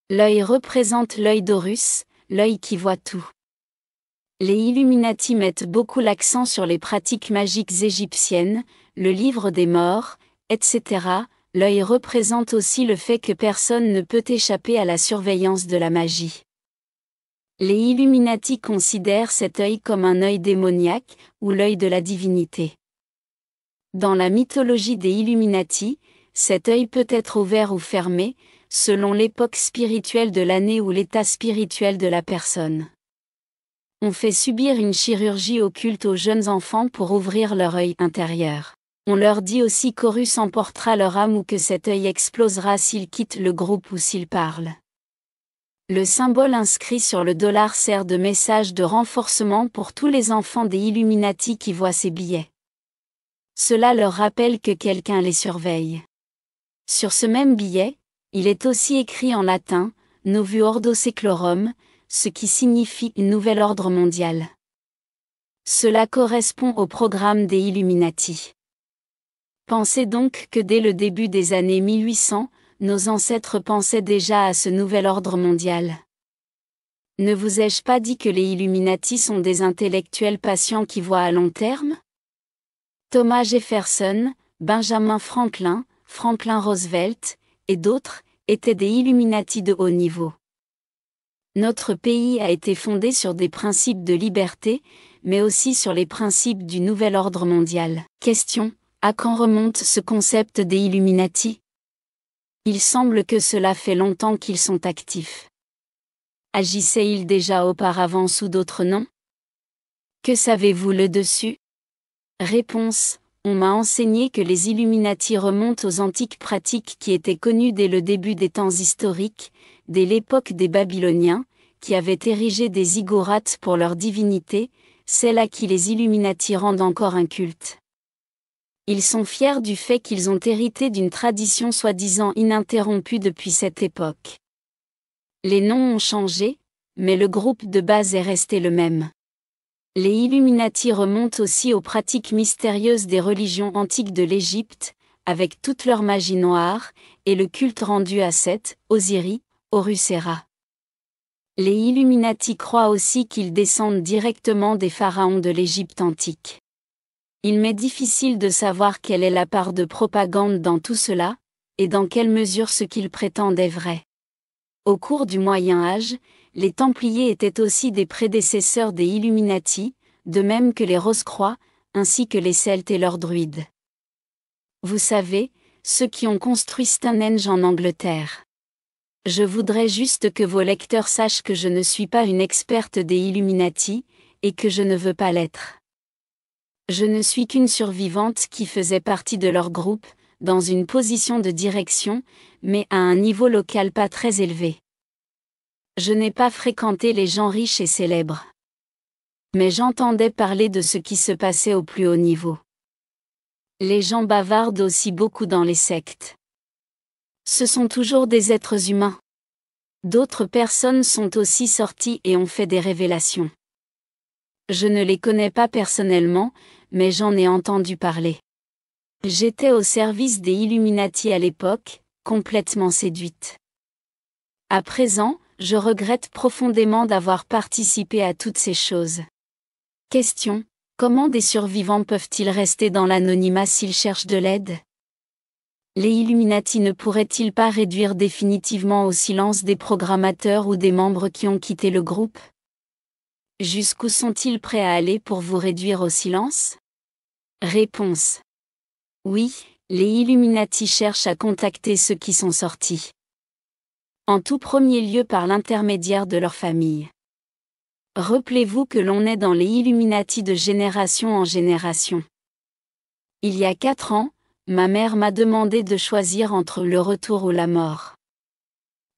L'œil représente l'œil d'Horus, l'œil qui voit tout. Les Illuminati mettent beaucoup l'accent sur les pratiques magiques égyptiennes, le livre des morts, etc. L'œil représente aussi le fait que personne ne peut échapper à la surveillance de la magie. Les Illuminati considèrent cet œil comme un œil démoniaque, ou l'œil de la divinité. Dans la mythologie des Illuminati, cet œil peut être ouvert ou fermé, selon l'époque spirituelle de l'année ou l'état spirituel de la personne on fait subir une chirurgie occulte aux jeunes enfants pour ouvrir leur œil intérieur. On leur dit aussi qu'Horus emportera leur âme ou que cet œil explosera s'ils quittent le groupe ou s'ils parlent. Le symbole inscrit sur le dollar sert de message de renforcement pour tous les enfants des Illuminati qui voient ces billets. Cela leur rappelle que quelqu'un les surveille. Sur ce même billet, il est aussi écrit en latin Novu Ordo Seclorum, ce qui signifie une nouvel ordre mondial. Cela correspond au programme des Illuminati. Pensez donc que dès le début des années 1800, nos ancêtres pensaient déjà à ce nouvel ordre mondial. Ne vous ai-je pas dit que les Illuminati sont des intellectuels patients qui voient à long terme Thomas Jefferson, Benjamin Franklin, Franklin Roosevelt, et d'autres, étaient des Illuminati de haut niveau. Notre pays a été fondé sur des principes de liberté, mais aussi sur les principes du nouvel ordre mondial. Question. À quand remonte ce concept des Illuminati Il semble que cela fait longtemps qu'ils sont actifs. Agissaient-ils déjà auparavant sous d'autres noms Que savez-vous le dessus Réponse on m'a enseigné que les Illuminati remontent aux antiques pratiques qui étaient connues dès le début des temps historiques, dès l'époque des Babyloniens, qui avaient érigé des igorates pour leur divinité, celle à qui les Illuminati rendent encore un culte. Ils sont fiers du fait qu'ils ont hérité d'une tradition soi-disant ininterrompue depuis cette époque. Les noms ont changé, mais le groupe de base est resté le même. Les Illuminati remontent aussi aux pratiques mystérieuses des religions antiques de l'Égypte, avec toute leur magie noire, et le culte rendu à Seth, Osiris, Horus et Ra. Les Illuminati croient aussi qu'ils descendent directement des pharaons de l'Égypte antique. Il m'est difficile de savoir quelle est la part de propagande dans tout cela, et dans quelle mesure ce qu'ils prétendent est vrai. Au cours du Moyen Âge, les Templiers étaient aussi des prédécesseurs des Illuminati, de même que les Rose-Croix, ainsi que les Celtes et leurs druides. Vous savez, ceux qui ont construit Stonehenge en Angleterre. Je voudrais juste que vos lecteurs sachent que je ne suis pas une experte des Illuminati, et que je ne veux pas l'être. Je ne suis qu'une survivante qui faisait partie de leur groupe, dans une position de direction, mais à un niveau local pas très élevé. Je n'ai pas fréquenté les gens riches et célèbres. Mais j'entendais parler de ce qui se passait au plus haut niveau. Les gens bavardent aussi beaucoup dans les sectes. Ce sont toujours des êtres humains. D'autres personnes sont aussi sorties et ont fait des révélations. Je ne les connais pas personnellement, mais j'en ai entendu parler. J'étais au service des Illuminati à l'époque, complètement séduite. À présent, je regrette profondément d'avoir participé à toutes ces choses. Question. Comment des survivants peuvent-ils rester dans l'anonymat s'ils cherchent de l'aide Les Illuminati ne pourraient-ils pas réduire définitivement au silence des programmateurs ou des membres qui ont quitté le groupe Jusqu'où sont-ils prêts à aller pour vous réduire au silence Réponse. Oui, les Illuminati cherchent à contacter ceux qui sont sortis. En tout premier lieu par l'intermédiaire de leur famille. Rappelez-vous que l'on est dans les Illuminati de génération en génération. Il y a quatre ans, ma mère m'a demandé de choisir entre le retour ou la mort.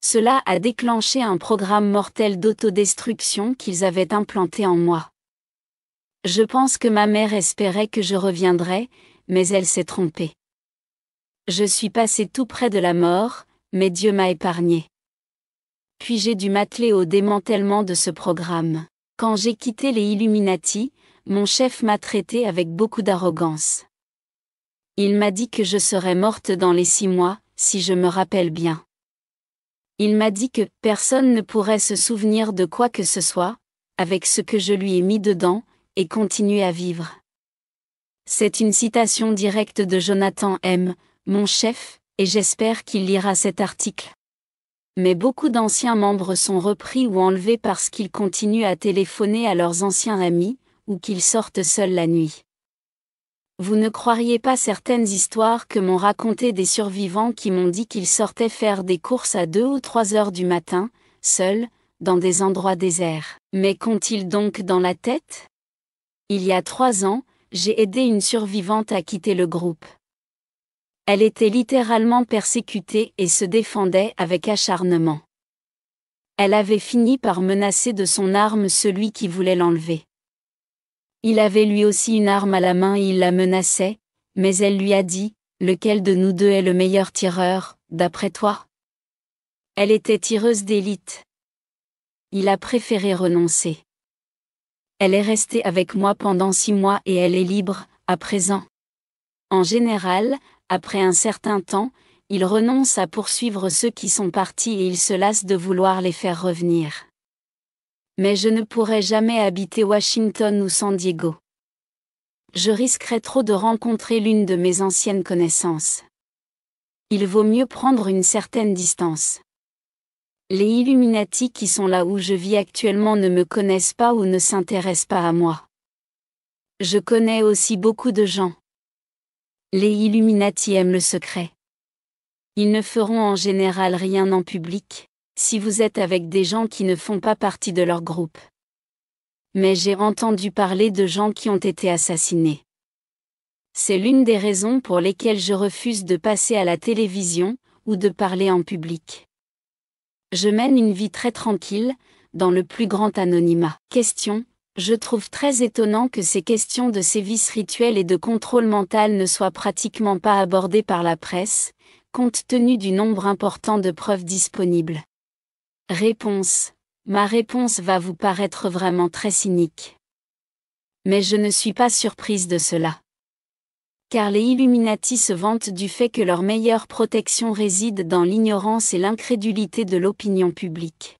Cela a déclenché un programme mortel d'autodestruction qu'ils avaient implanté en moi. Je pense que ma mère espérait que je reviendrais, mais elle s'est trompée. Je suis passé tout près de la mort, mais Dieu m'a épargné puis j'ai dû m'atteler au démantèlement de ce programme. Quand j'ai quitté les Illuminati, mon chef m'a traité avec beaucoup d'arrogance. Il m'a dit que je serais morte dans les six mois, si je me rappelle bien. Il m'a dit que personne ne pourrait se souvenir de quoi que ce soit, avec ce que je lui ai mis dedans, et continuer à vivre. C'est une citation directe de Jonathan M., mon chef, et j'espère qu'il lira cet article mais beaucoup d'anciens membres sont repris ou enlevés parce qu'ils continuent à téléphoner à leurs anciens amis, ou qu'ils sortent seuls la nuit. Vous ne croiriez pas certaines histoires que m'ont raconté des survivants qui m'ont dit qu'ils sortaient faire des courses à 2 ou 3 heures du matin, seuls, dans des endroits déserts. Mais qu'ont-ils donc dans la tête Il y a trois ans, j'ai aidé une survivante à quitter le groupe. Elle était littéralement persécutée et se défendait avec acharnement. Elle avait fini par menacer de son arme celui qui voulait l'enlever. Il avait lui aussi une arme à la main et il la menaçait, mais elle lui a dit, Lequel de nous deux est le meilleur tireur, d'après toi Elle était tireuse d'élite. Il a préféré renoncer. Elle est restée avec moi pendant six mois et elle est libre, à présent. En général, après un certain temps, ils renoncent à poursuivre ceux qui sont partis et ils se lassent de vouloir les faire revenir. Mais je ne pourrai jamais habiter Washington ou San Diego. Je risquerais trop de rencontrer l'une de mes anciennes connaissances. Il vaut mieux prendre une certaine distance. Les Illuminati qui sont là où je vis actuellement ne me connaissent pas ou ne s'intéressent pas à moi. Je connais aussi beaucoup de gens les Illuminati aiment le secret. Ils ne feront en général rien en public, si vous êtes avec des gens qui ne font pas partie de leur groupe. Mais j'ai entendu parler de gens qui ont été assassinés. C'est l'une des raisons pour lesquelles je refuse de passer à la télévision, ou de parler en public. Je mène une vie très tranquille, dans le plus grand anonymat. Question. Je trouve très étonnant que ces questions de sévices rituels et de contrôle mental ne soient pratiquement pas abordées par la presse, compte tenu du nombre important de preuves disponibles. Réponse. Ma réponse va vous paraître vraiment très cynique. Mais je ne suis pas surprise de cela. Car les Illuminati se vantent du fait que leur meilleure protection réside dans l'ignorance et l'incrédulité de l'opinion publique.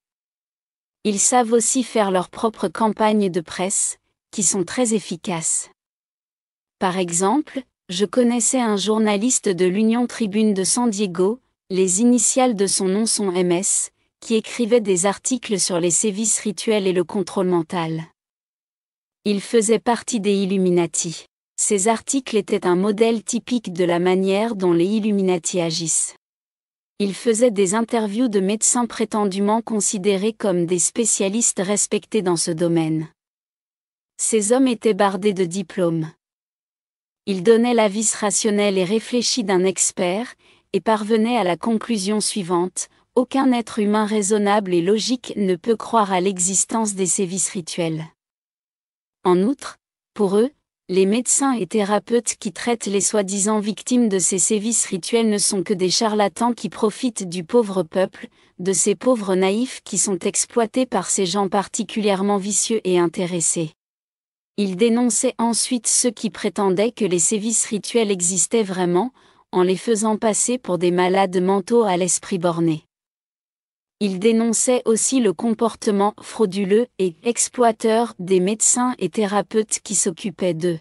Ils savent aussi faire leurs propres campagnes de presse, qui sont très efficaces. Par exemple, je connaissais un journaliste de l'Union Tribune de San Diego, les initiales de son nom sont MS, qui écrivait des articles sur les sévices rituels et le contrôle mental. Il faisait partie des Illuminati. Ces articles étaient un modèle typique de la manière dont les Illuminati agissent il faisait des interviews de médecins prétendument considérés comme des spécialistes respectés dans ce domaine. Ces hommes étaient bardés de diplômes. Ils donnaient l'avis rationnel et réfléchi d'un expert, et parvenaient à la conclusion suivante, aucun être humain raisonnable et logique ne peut croire à l'existence des sévices rituels. En outre, pour eux, les médecins et thérapeutes qui traitent les soi-disant victimes de ces sévices rituels ne sont que des charlatans qui profitent du pauvre peuple, de ces pauvres naïfs qui sont exploités par ces gens particulièrement vicieux et intéressés. Ils dénonçaient ensuite ceux qui prétendaient que les sévices rituels existaient vraiment, en les faisant passer pour des malades mentaux à l'esprit borné. Il dénonçait aussi le comportement frauduleux et exploiteur des médecins et thérapeutes qui s'occupaient d'eux.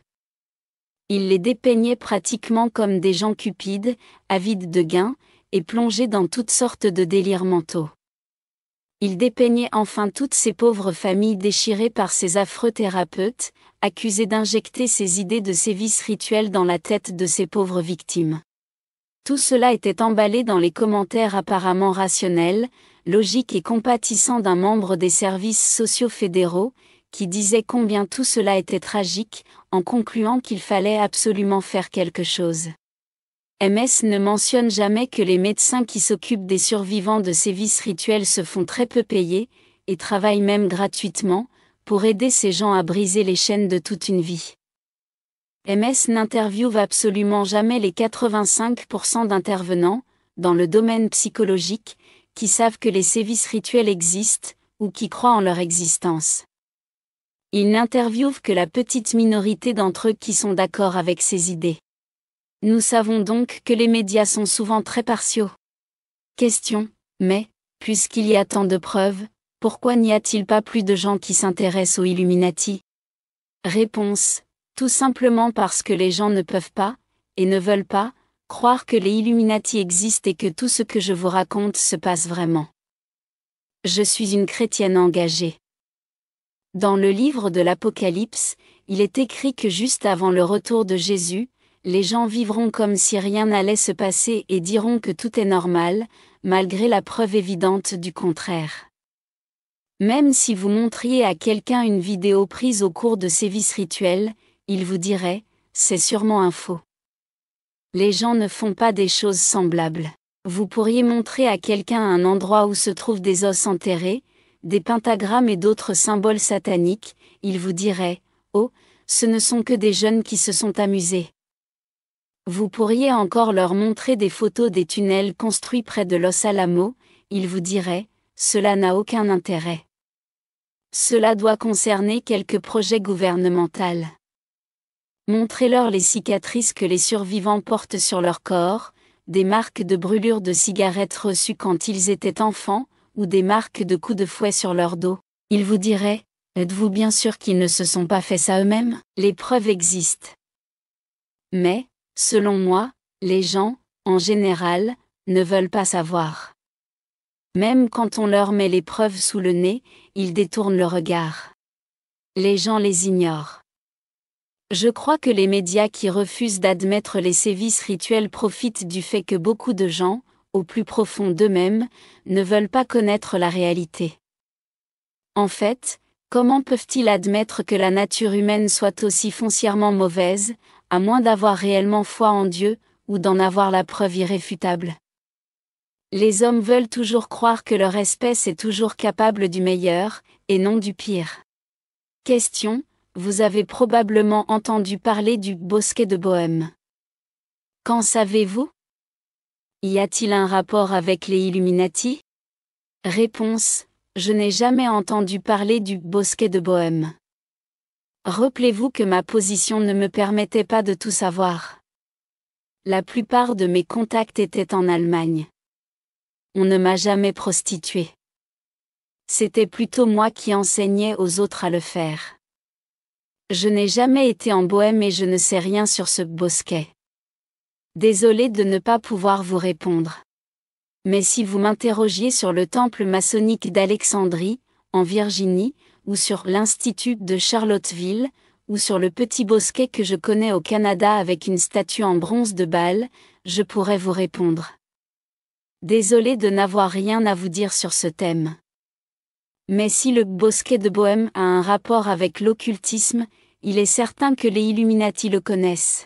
Il les dépeignait pratiquement comme des gens cupides, avides de gains, et plongés dans toutes sortes de délires mentaux. Il dépeignait enfin toutes ces pauvres familles déchirées par ces affreux thérapeutes, accusés d'injecter ces idées de sévices rituels dans la tête de ces pauvres victimes. Tout cela était emballé dans les commentaires apparemment rationnels, logique et compatissant d'un membre des services sociaux fédéraux, qui disait combien tout cela était tragique, en concluant qu'il fallait absolument faire quelque chose. MS ne mentionne jamais que les médecins qui s'occupent des survivants de ces vices rituels se font très peu payer, et travaillent même gratuitement, pour aider ces gens à briser les chaînes de toute une vie. MS n'interviewe absolument jamais les 85% d'intervenants, dans le domaine psychologique, qui savent que les sévices rituels existent, ou qui croient en leur existence. Ils n'interviewent que la petite minorité d'entre eux qui sont d'accord avec ces idées. Nous savons donc que les médias sont souvent très partiaux. Question, mais, puisqu'il y a tant de preuves, pourquoi n'y a-t-il pas plus de gens qui s'intéressent aux Illuminati Réponse, tout simplement parce que les gens ne peuvent pas, et ne veulent pas, croire que les Illuminati existent et que tout ce que je vous raconte se passe vraiment. Je suis une chrétienne engagée. Dans le livre de l'Apocalypse, il est écrit que juste avant le retour de Jésus, les gens vivront comme si rien n'allait se passer et diront que tout est normal, malgré la preuve évidente du contraire. Même si vous montriez à quelqu'un une vidéo prise au cours de vices rituels, il vous dirait, c'est sûrement un faux. Les gens ne font pas des choses semblables. Vous pourriez montrer à quelqu'un un endroit où se trouvent des os enterrés, des pentagrammes et d'autres symboles sataniques, il vous dirait Oh, ce ne sont que des jeunes qui se sont amusés. Vous pourriez encore leur montrer des photos des tunnels construits près de Los Alamos, il vous dirait « Cela n'a aucun intérêt. Cela doit concerner quelques projets gouvernementaux. Montrez-leur les cicatrices que les survivants portent sur leur corps, des marques de brûlures de cigarettes reçues quand ils étaient enfants, ou des marques de coups de fouet sur leur dos. Ils vous diraient, êtes-vous bien sûr qu'ils ne se sont pas fait ça eux-mêmes Les preuves existent. Mais, selon moi, les gens, en général, ne veulent pas savoir. Même quand on leur met les preuves sous le nez, ils détournent le regard. Les gens les ignorent. Je crois que les médias qui refusent d'admettre les sévices rituels profitent du fait que beaucoup de gens, au plus profond d'eux-mêmes, ne veulent pas connaître la réalité. En fait, comment peuvent-ils admettre que la nature humaine soit aussi foncièrement mauvaise, à moins d'avoir réellement foi en Dieu, ou d'en avoir la preuve irréfutable Les hommes veulent toujours croire que leur espèce est toujours capable du meilleur, et non du pire. Question, vous avez probablement entendu parler du bosquet de Bohème. Qu'en savez-vous Y a-t-il un rapport avec les Illuminati Réponse Je n'ai jamais entendu parler du bosquet de Bohème. Rappelez-vous que ma position ne me permettait pas de tout savoir. La plupart de mes contacts étaient en Allemagne. On ne m'a jamais prostituée. C'était plutôt moi qui enseignais aux autres à le faire. Je n'ai jamais été en Bohème et je ne sais rien sur ce bosquet. Désolé de ne pas pouvoir vous répondre. Mais si vous m'interrogiez sur le temple maçonnique d'Alexandrie, en Virginie, ou sur l'Institut de Charlottesville, ou sur le petit bosquet que je connais au Canada avec une statue en bronze de Bâle, je pourrais vous répondre. Désolé de n'avoir rien à vous dire sur ce thème. Mais si le bosquet de Bohème a un rapport avec l'occultisme, il est certain que les Illuminati le connaissent.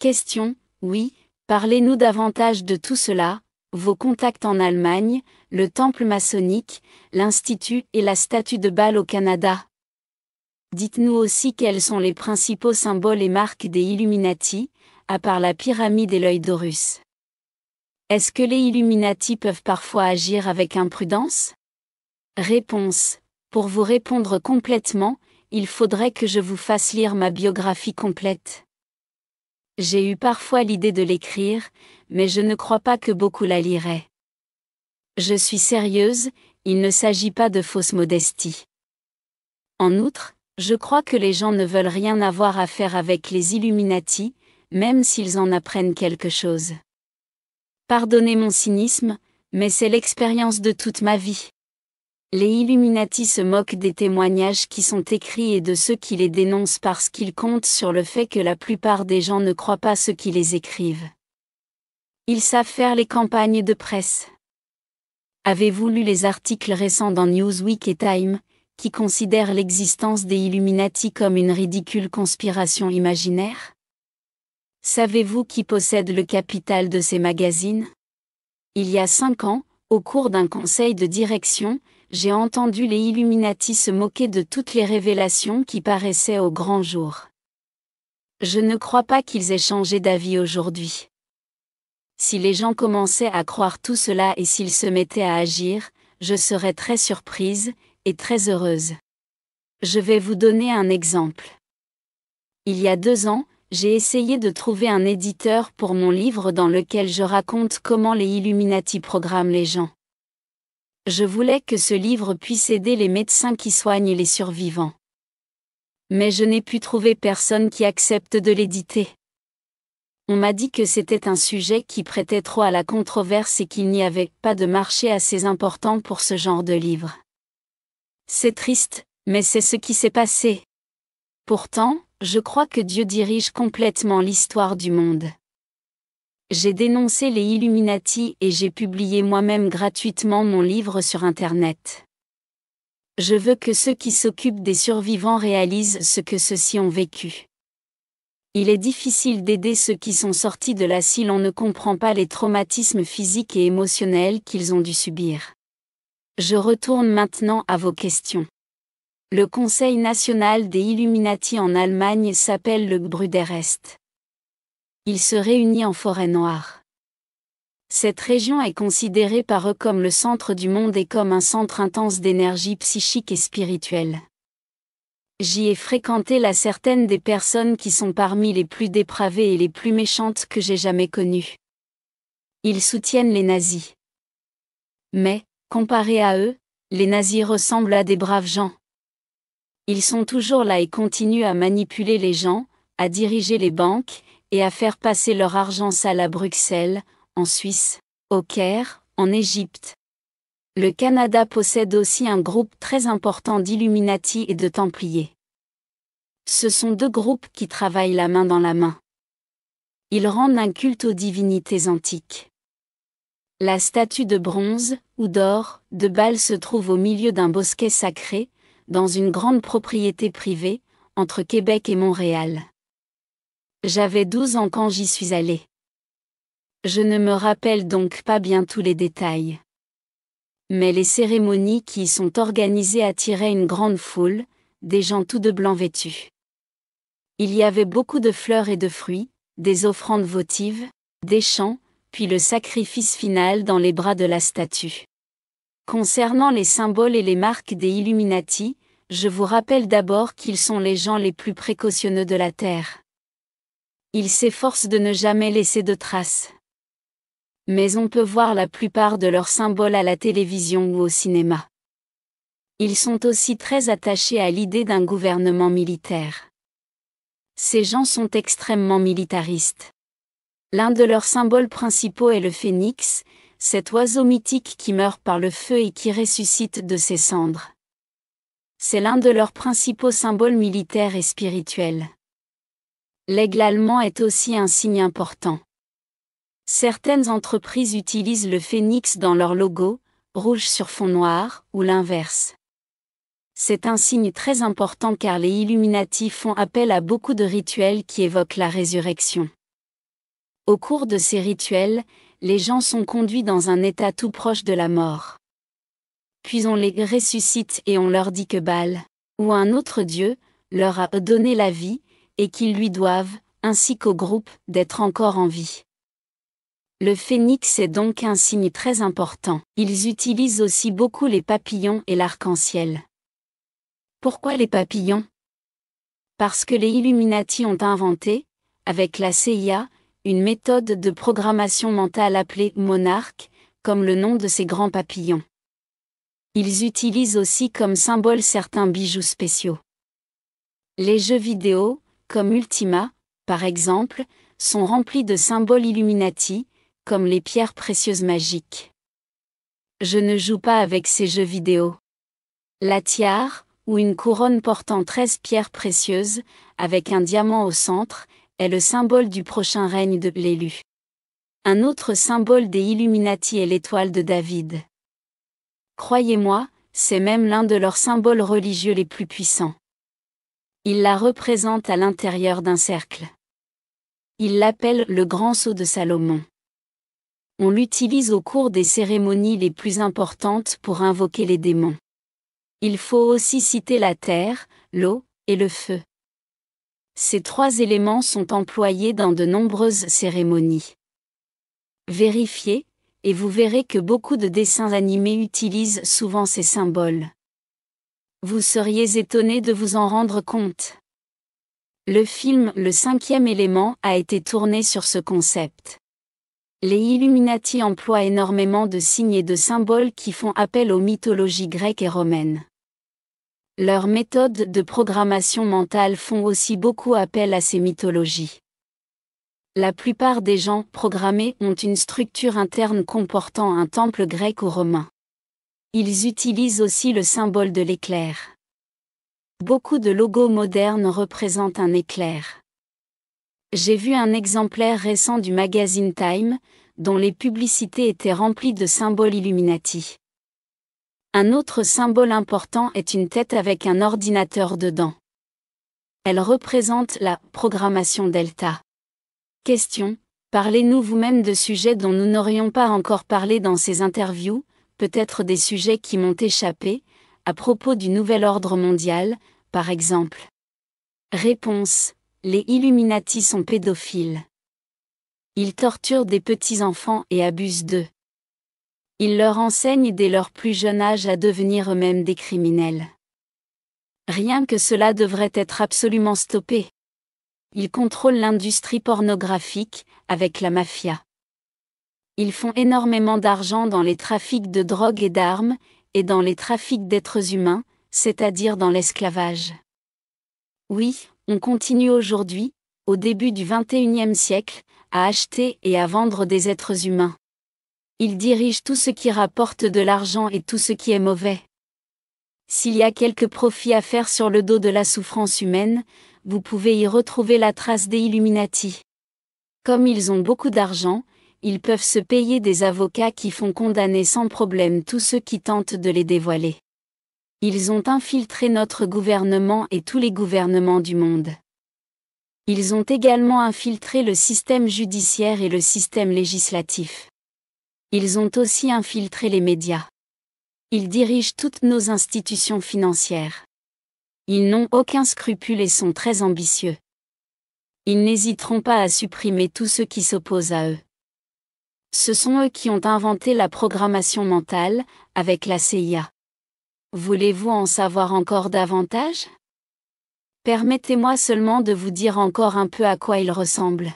Question, oui, parlez-nous davantage de tout cela, vos contacts en Allemagne, le temple maçonnique, l'Institut et la statue de Bâle au Canada. Dites-nous aussi quels sont les principaux symboles et marques des Illuminati, à part la pyramide et l'œil d'Horus. Est-ce que les Illuminati peuvent parfois agir avec imprudence Réponse. Pour vous répondre complètement, il faudrait que je vous fasse lire ma biographie complète. J'ai eu parfois l'idée de l'écrire, mais je ne crois pas que beaucoup la liraient. Je suis sérieuse, il ne s'agit pas de fausse modestie. En outre, je crois que les gens ne veulent rien avoir à faire avec les Illuminati, même s'ils en apprennent quelque chose. Pardonnez mon cynisme, mais c'est l'expérience de toute ma vie. Les Illuminati se moquent des témoignages qui sont écrits et de ceux qui les dénoncent parce qu'ils comptent sur le fait que la plupart des gens ne croient pas ceux qui les écrivent. Ils savent faire les campagnes de presse. Avez-vous lu les articles récents dans Newsweek et Time, qui considèrent l'existence des Illuminati comme une ridicule conspiration imaginaire Savez-vous qui possède le capital de ces magazines Il y a cinq ans, au cours d'un conseil de direction, j'ai entendu les Illuminati se moquer de toutes les révélations qui paraissaient au grand jour. Je ne crois pas qu'ils aient changé d'avis aujourd'hui. Si les gens commençaient à croire tout cela et s'ils se mettaient à agir, je serais très surprise et très heureuse. Je vais vous donner un exemple. Il y a deux ans, j'ai essayé de trouver un éditeur pour mon livre dans lequel je raconte comment les Illuminati programment les gens. Je voulais que ce livre puisse aider les médecins qui soignent les survivants. Mais je n'ai pu trouver personne qui accepte de l'éditer. On m'a dit que c'était un sujet qui prêtait trop à la controverse et qu'il n'y avait pas de marché assez important pour ce genre de livre. C'est triste, mais c'est ce qui s'est passé. Pourtant, je crois que Dieu dirige complètement l'histoire du monde. J'ai dénoncé les Illuminati et j'ai publié moi-même gratuitement mon livre sur Internet. Je veux que ceux qui s'occupent des survivants réalisent ce que ceux-ci ont vécu. Il est difficile d'aider ceux qui sont sortis de là si l'on ne comprend pas les traumatismes physiques et émotionnels qu'ils ont dû subir. Je retourne maintenant à vos questions. Le Conseil national des Illuminati en Allemagne s'appelle le Bruderest il se réunit en forêt noire. Cette région est considérée par eux comme le centre du monde et comme un centre intense d'énergie psychique et spirituelle. J'y ai fréquenté la certaine des personnes qui sont parmi les plus dépravées et les plus méchantes que j'ai jamais connues. Ils soutiennent les nazis. Mais, comparé à eux, les nazis ressemblent à des braves gens. Ils sont toujours là et continuent à manipuler les gens, à diriger les banques, et à faire passer leur argent sale à Bruxelles, en Suisse, au Caire, en Égypte. Le Canada possède aussi un groupe très important d'Illuminati et de Templiers. Ce sont deux groupes qui travaillent la main dans la main. Ils rendent un culte aux divinités antiques. La statue de bronze, ou d'or, de Bâle se trouve au milieu d'un bosquet sacré, dans une grande propriété privée, entre Québec et Montréal. J'avais douze ans quand j'y suis allé. Je ne me rappelle donc pas bien tous les détails. Mais les cérémonies qui y sont organisées attiraient une grande foule, des gens tout de blanc vêtus. Il y avait beaucoup de fleurs et de fruits, des offrandes votives, des chants, puis le sacrifice final dans les bras de la statue. Concernant les symboles et les marques des Illuminati, je vous rappelle d'abord qu'ils sont les gens les plus précautionneux de la Terre. Ils s'efforcent de ne jamais laisser de traces. Mais on peut voir la plupart de leurs symboles à la télévision ou au cinéma. Ils sont aussi très attachés à l'idée d'un gouvernement militaire. Ces gens sont extrêmement militaristes. L'un de leurs symboles principaux est le phénix, cet oiseau mythique qui meurt par le feu et qui ressuscite de ses cendres. C'est l'un de leurs principaux symboles militaires et spirituels. L'aigle allemand est aussi un signe important. Certaines entreprises utilisent le phénix dans leur logo, rouge sur fond noir, ou l'inverse. C'est un signe très important car les illuminatifs font appel à beaucoup de rituels qui évoquent la résurrection. Au cours de ces rituels, les gens sont conduits dans un état tout proche de la mort. Puis on les ressuscite et on leur dit que Baal, ou un autre dieu, leur a donné la vie, et qu'ils lui doivent, ainsi qu'au groupe, d'être encore en vie. Le phénix est donc un signe très important. Ils utilisent aussi beaucoup les papillons et l'arc-en-ciel. Pourquoi les papillons Parce que les Illuminati ont inventé, avec la CIA, une méthode de programmation mentale appelée monarque, comme le nom de ces grands papillons. Ils utilisent aussi comme symbole certains bijoux spéciaux. Les jeux vidéo, comme Ultima, par exemple, sont remplis de symboles Illuminati, comme les pierres précieuses magiques. Je ne joue pas avec ces jeux vidéo. La tiare, ou une couronne portant 13 pierres précieuses, avec un diamant au centre, est le symbole du prochain règne de l'élu. Un autre symbole des Illuminati est l'étoile de David. Croyez-moi, c'est même l'un de leurs symboles religieux les plus puissants. Il la représente à l'intérieur d'un cercle. Il l'appelle le grand sceau de Salomon. On l'utilise au cours des cérémonies les plus importantes pour invoquer les démons. Il faut aussi citer la terre, l'eau et le feu. Ces trois éléments sont employés dans de nombreuses cérémonies. Vérifiez, et vous verrez que beaucoup de dessins animés utilisent souvent ces symboles. Vous seriez étonné de vous en rendre compte. Le film Le cinquième élément a été tourné sur ce concept. Les Illuminati emploient énormément de signes et de symboles qui font appel aux mythologies grecques et romaines. Leurs méthodes de programmation mentale font aussi beaucoup appel à ces mythologies. La plupart des gens programmés ont une structure interne comportant un temple grec ou romain ils utilisent aussi le symbole de l'éclair. Beaucoup de logos modernes représentent un éclair. J'ai vu un exemplaire récent du magazine Time, dont les publicités étaient remplies de symboles Illuminati. Un autre symbole important est une tête avec un ordinateur dedans. Elle représente la programmation Delta. Question Parlez-nous vous-même de sujets dont nous n'aurions pas encore parlé dans ces interviews, peut-être des sujets qui m'ont échappé, à propos du nouvel ordre mondial, par exemple. Réponse. Les Illuminati sont pédophiles. Ils torturent des petits-enfants et abusent d'eux. Ils leur enseignent dès leur plus jeune âge à devenir eux-mêmes des criminels. Rien que cela devrait être absolument stoppé. Ils contrôlent l'industrie pornographique, avec la mafia. Ils font énormément d'argent dans les trafics de drogue et d'armes, et dans les trafics d'êtres humains, c'est-à-dire dans l'esclavage. Oui, on continue aujourd'hui, au début du XXIe siècle, à acheter et à vendre des êtres humains. Ils dirigent tout ce qui rapporte de l'argent et tout ce qui est mauvais. S'il y a quelque profit à faire sur le dos de la souffrance humaine, vous pouvez y retrouver la trace des Illuminati. Comme ils ont beaucoup d'argent, ils peuvent se payer des avocats qui font condamner sans problème tous ceux qui tentent de les dévoiler. Ils ont infiltré notre gouvernement et tous les gouvernements du monde. Ils ont également infiltré le système judiciaire et le système législatif. Ils ont aussi infiltré les médias. Ils dirigent toutes nos institutions financières. Ils n'ont aucun scrupule et sont très ambitieux. Ils n'hésiteront pas à supprimer tous ceux qui s'opposent à eux. Ce sont eux qui ont inventé la programmation mentale, avec la CIA. Voulez-vous en savoir encore davantage Permettez-moi seulement de vous dire encore un peu à quoi ils ressemblent.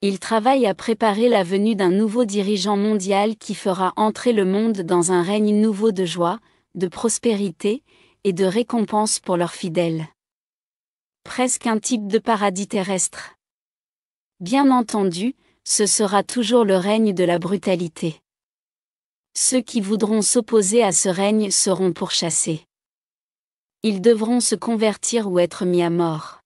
Ils travaillent à préparer la venue d'un nouveau dirigeant mondial qui fera entrer le monde dans un règne nouveau de joie, de prospérité, et de récompense pour leurs fidèles. Presque un type de paradis terrestre. Bien entendu, ce sera toujours le règne de la brutalité. Ceux qui voudront s'opposer à ce règne seront pourchassés. Ils devront se convertir ou être mis à mort.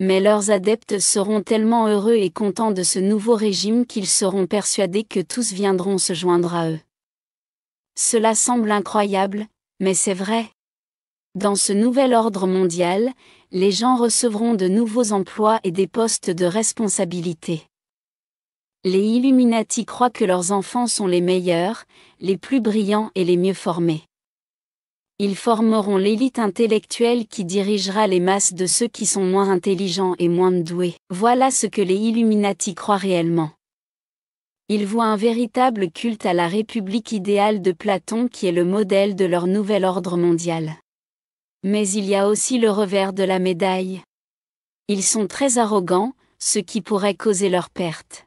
Mais leurs adeptes seront tellement heureux et contents de ce nouveau régime qu'ils seront persuadés que tous viendront se joindre à eux. Cela semble incroyable, mais c'est vrai. Dans ce nouvel ordre mondial, les gens recevront de nouveaux emplois et des postes de responsabilité. Les Illuminati croient que leurs enfants sont les meilleurs, les plus brillants et les mieux formés. Ils formeront l'élite intellectuelle qui dirigera les masses de ceux qui sont moins intelligents et moins doués. Voilà ce que les Illuminati croient réellement. Ils voient un véritable culte à la République idéale de Platon qui est le modèle de leur nouvel ordre mondial. Mais il y a aussi le revers de la médaille. Ils sont très arrogants, ce qui pourrait causer leur perte.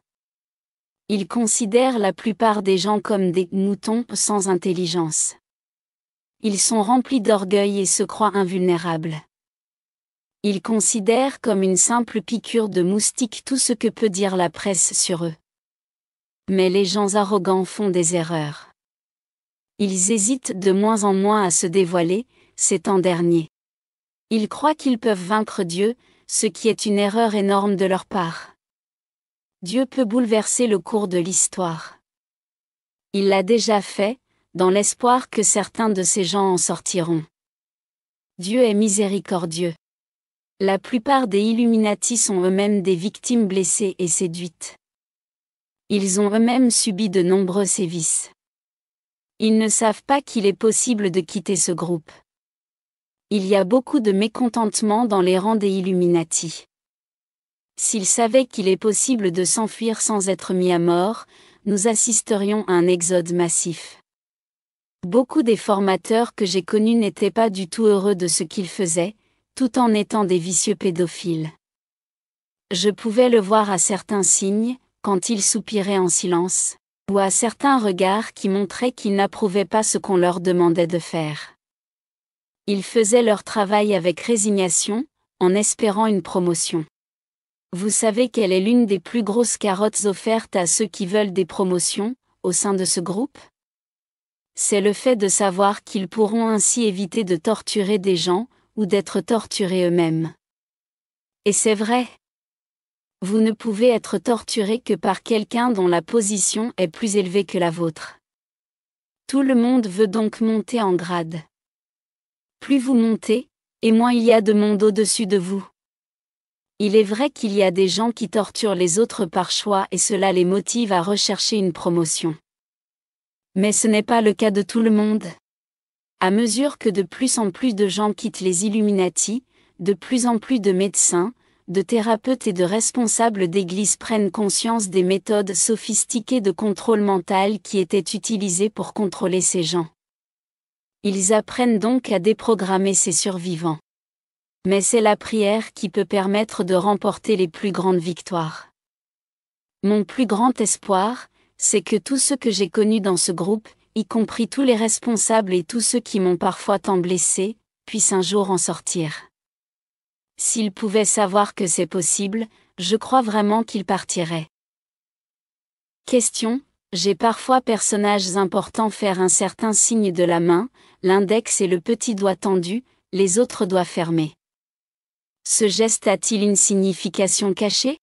Ils considèrent la plupart des gens comme des moutons sans intelligence. Ils sont remplis d'orgueil et se croient invulnérables. Ils considèrent comme une simple piqûre de moustique tout ce que peut dire la presse sur eux. Mais les gens arrogants font des erreurs. Ils hésitent de moins en moins à se dévoiler, ces temps derniers. Ils croient qu'ils peuvent vaincre Dieu, ce qui est une erreur énorme de leur part. Dieu peut bouleverser le cours de l'histoire. Il l'a déjà fait, dans l'espoir que certains de ces gens en sortiront. Dieu est miséricordieux. La plupart des Illuminati sont eux-mêmes des victimes blessées et séduites. Ils ont eux-mêmes subi de nombreux sévices. Ils ne savent pas qu'il est possible de quitter ce groupe. Il y a beaucoup de mécontentement dans les rangs des Illuminati. S'ils savaient qu'il est possible de s'enfuir sans être mis à mort, nous assisterions à un exode massif. Beaucoup des formateurs que j'ai connus n'étaient pas du tout heureux de ce qu'ils faisaient, tout en étant des vicieux pédophiles. Je pouvais le voir à certains signes, quand ils soupiraient en silence, ou à certains regards qui montraient qu'ils n'approuvaient pas ce qu'on leur demandait de faire. Ils faisaient leur travail avec résignation, en espérant une promotion. Vous savez quelle est l'une des plus grosses carottes offertes à ceux qui veulent des promotions, au sein de ce groupe C'est le fait de savoir qu'ils pourront ainsi éviter de torturer des gens, ou d'être torturés eux-mêmes. Et c'est vrai. Vous ne pouvez être torturé que par quelqu'un dont la position est plus élevée que la vôtre. Tout le monde veut donc monter en grade. Plus vous montez, et moins il y a de monde au-dessus de vous. Il est vrai qu'il y a des gens qui torturent les autres par choix et cela les motive à rechercher une promotion. Mais ce n'est pas le cas de tout le monde. À mesure que de plus en plus de gens quittent les Illuminati, de plus en plus de médecins, de thérapeutes et de responsables d'églises prennent conscience des méthodes sophistiquées de contrôle mental qui étaient utilisées pour contrôler ces gens. Ils apprennent donc à déprogrammer ces survivants. Mais c'est la prière qui peut permettre de remporter les plus grandes victoires. Mon plus grand espoir, c'est que tous ceux que j'ai connus dans ce groupe, y compris tous les responsables et tous ceux qui m'ont parfois tant blessé, puissent un jour en sortir. S'ils pouvaient savoir que c'est possible, je crois vraiment qu'ils partiraient. Question J'ai parfois personnages importants faire un certain signe de la main, l'index et le petit doigt tendu, les autres doigts fermés. Ce geste a-t-il une signification cachée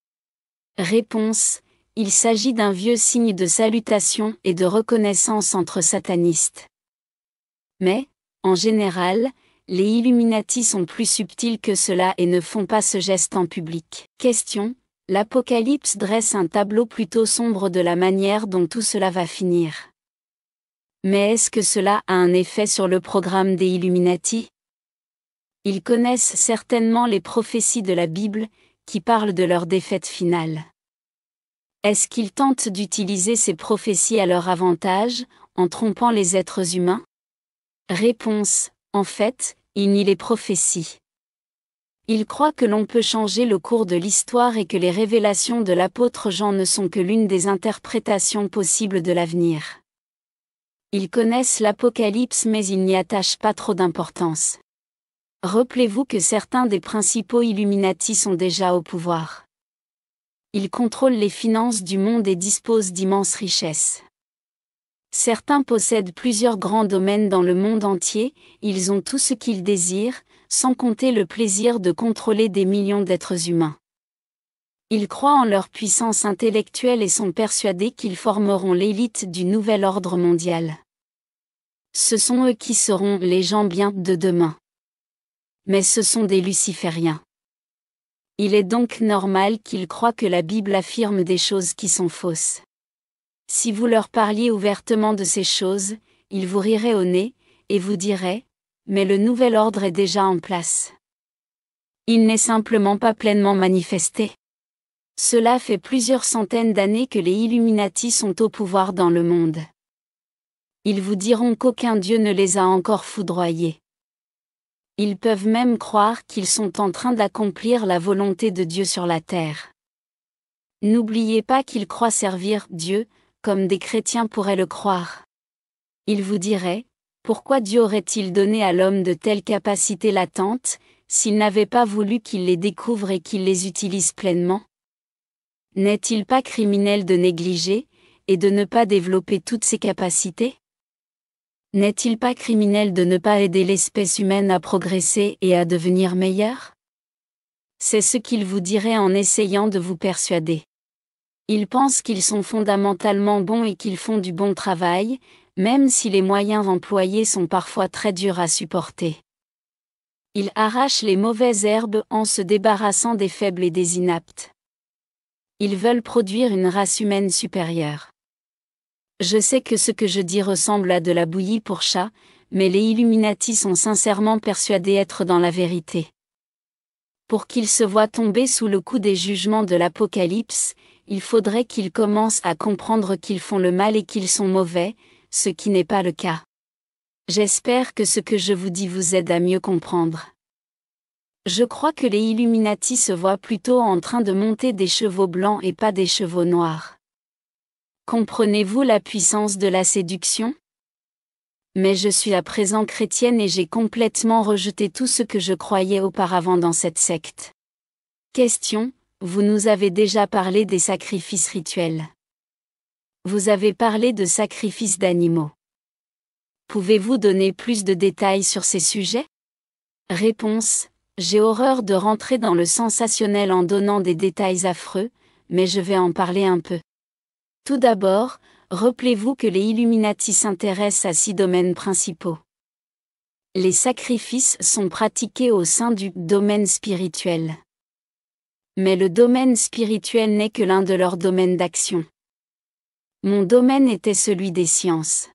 Réponse il s'agit d'un vieux signe de salutation et de reconnaissance entre satanistes. Mais, en général, les Illuminati sont plus subtils que cela et ne font pas ce geste en public. Question. L'Apocalypse dresse un tableau plutôt sombre de la manière dont tout cela va finir. Mais est-ce que cela a un effet sur le programme des Illuminati ils connaissent certainement les prophéties de la Bible, qui parlent de leur défaite finale. Est-ce qu'ils tentent d'utiliser ces prophéties à leur avantage, en trompant les êtres humains Réponse, en fait, ils nient les prophéties. Ils croient que l'on peut changer le cours de l'histoire et que les révélations de l'apôtre Jean ne sont que l'une des interprétations possibles de l'avenir. Ils connaissent l'Apocalypse mais ils n'y attachent pas trop d'importance. Rappelez-vous que certains des principaux Illuminati sont déjà au pouvoir. Ils contrôlent les finances du monde et disposent d'immenses richesses. Certains possèdent plusieurs grands domaines dans le monde entier, ils ont tout ce qu'ils désirent, sans compter le plaisir de contrôler des millions d'êtres humains. Ils croient en leur puissance intellectuelle et sont persuadés qu'ils formeront l'élite du nouvel ordre mondial. Ce sont eux qui seront les gens bien de demain mais ce sont des lucifériens. Il est donc normal qu'ils croient que la Bible affirme des choses qui sont fausses. Si vous leur parliez ouvertement de ces choses, ils vous riraient au nez, et vous diraient ⁇ Mais le nouvel ordre est déjà en place. Il n'est simplement pas pleinement manifesté. Cela fait plusieurs centaines d'années que les Illuminati sont au pouvoir dans le monde. Ils vous diront qu'aucun Dieu ne les a encore foudroyés. Ils peuvent même croire qu'ils sont en train d'accomplir la volonté de Dieu sur la terre. N'oubliez pas qu'ils croient servir Dieu, comme des chrétiens pourraient le croire. Ils vous diraient, pourquoi Dieu aurait-il donné à l'homme de telles capacités latentes, s'il n'avait pas voulu qu'il les découvre et qu'il les utilise pleinement N'est-il pas criminel de négliger, et de ne pas développer toutes ses capacités n'est-il pas criminel de ne pas aider l'espèce humaine à progresser et à devenir meilleure C'est ce qu'ils vous diraient en essayant de vous persuader. Ils pensent qu'ils sont fondamentalement bons et qu'ils font du bon travail, même si les moyens employés sont parfois très durs à supporter. Ils arrachent les mauvaises herbes en se débarrassant des faibles et des inaptes. Ils veulent produire une race humaine supérieure. Je sais que ce que je dis ressemble à de la bouillie pour chat, mais les Illuminati sont sincèrement persuadés être dans la vérité. Pour qu'ils se voient tomber sous le coup des jugements de l'Apocalypse, il faudrait qu'ils commencent à comprendre qu'ils font le mal et qu'ils sont mauvais, ce qui n'est pas le cas. J'espère que ce que je vous dis vous aide à mieux comprendre. Je crois que les Illuminati se voient plutôt en train de monter des chevaux blancs et pas des chevaux noirs. Comprenez-vous la puissance de la séduction Mais je suis à présent chrétienne et j'ai complètement rejeté tout ce que je croyais auparavant dans cette secte. Question, vous nous avez déjà parlé des sacrifices rituels. Vous avez parlé de sacrifices d'animaux. Pouvez-vous donner plus de détails sur ces sujets Réponse, j'ai horreur de rentrer dans le sensationnel en donnant des détails affreux, mais je vais en parler un peu. Tout d'abord, rappelez-vous que les Illuminati s'intéressent à six domaines principaux. Les sacrifices sont pratiqués au sein du domaine spirituel. Mais le domaine spirituel n'est que l'un de leurs domaines d'action. Mon domaine était celui des sciences.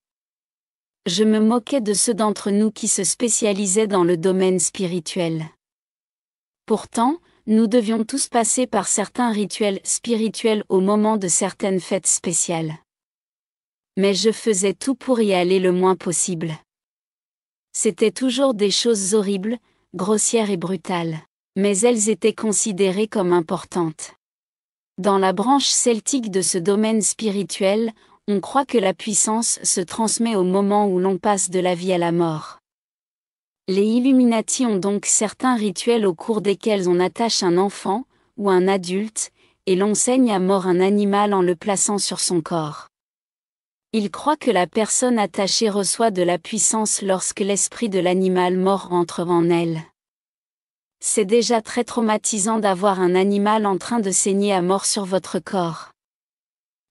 Je me moquais de ceux d'entre nous qui se spécialisaient dans le domaine spirituel. Pourtant, nous devions tous passer par certains rituels spirituels au moment de certaines fêtes spéciales. Mais je faisais tout pour y aller le moins possible. C'était toujours des choses horribles, grossières et brutales, mais elles étaient considérées comme importantes. Dans la branche celtique de ce domaine spirituel, on croit que la puissance se transmet au moment où l'on passe de la vie à la mort. Les Illuminati ont donc certains rituels au cours desquels on attache un enfant, ou un adulte, et l'on saigne à mort un animal en le plaçant sur son corps. Ils croient que la personne attachée reçoit de la puissance lorsque l'esprit de l'animal mort entre en elle. C'est déjà très traumatisant d'avoir un animal en train de saigner à mort sur votre corps.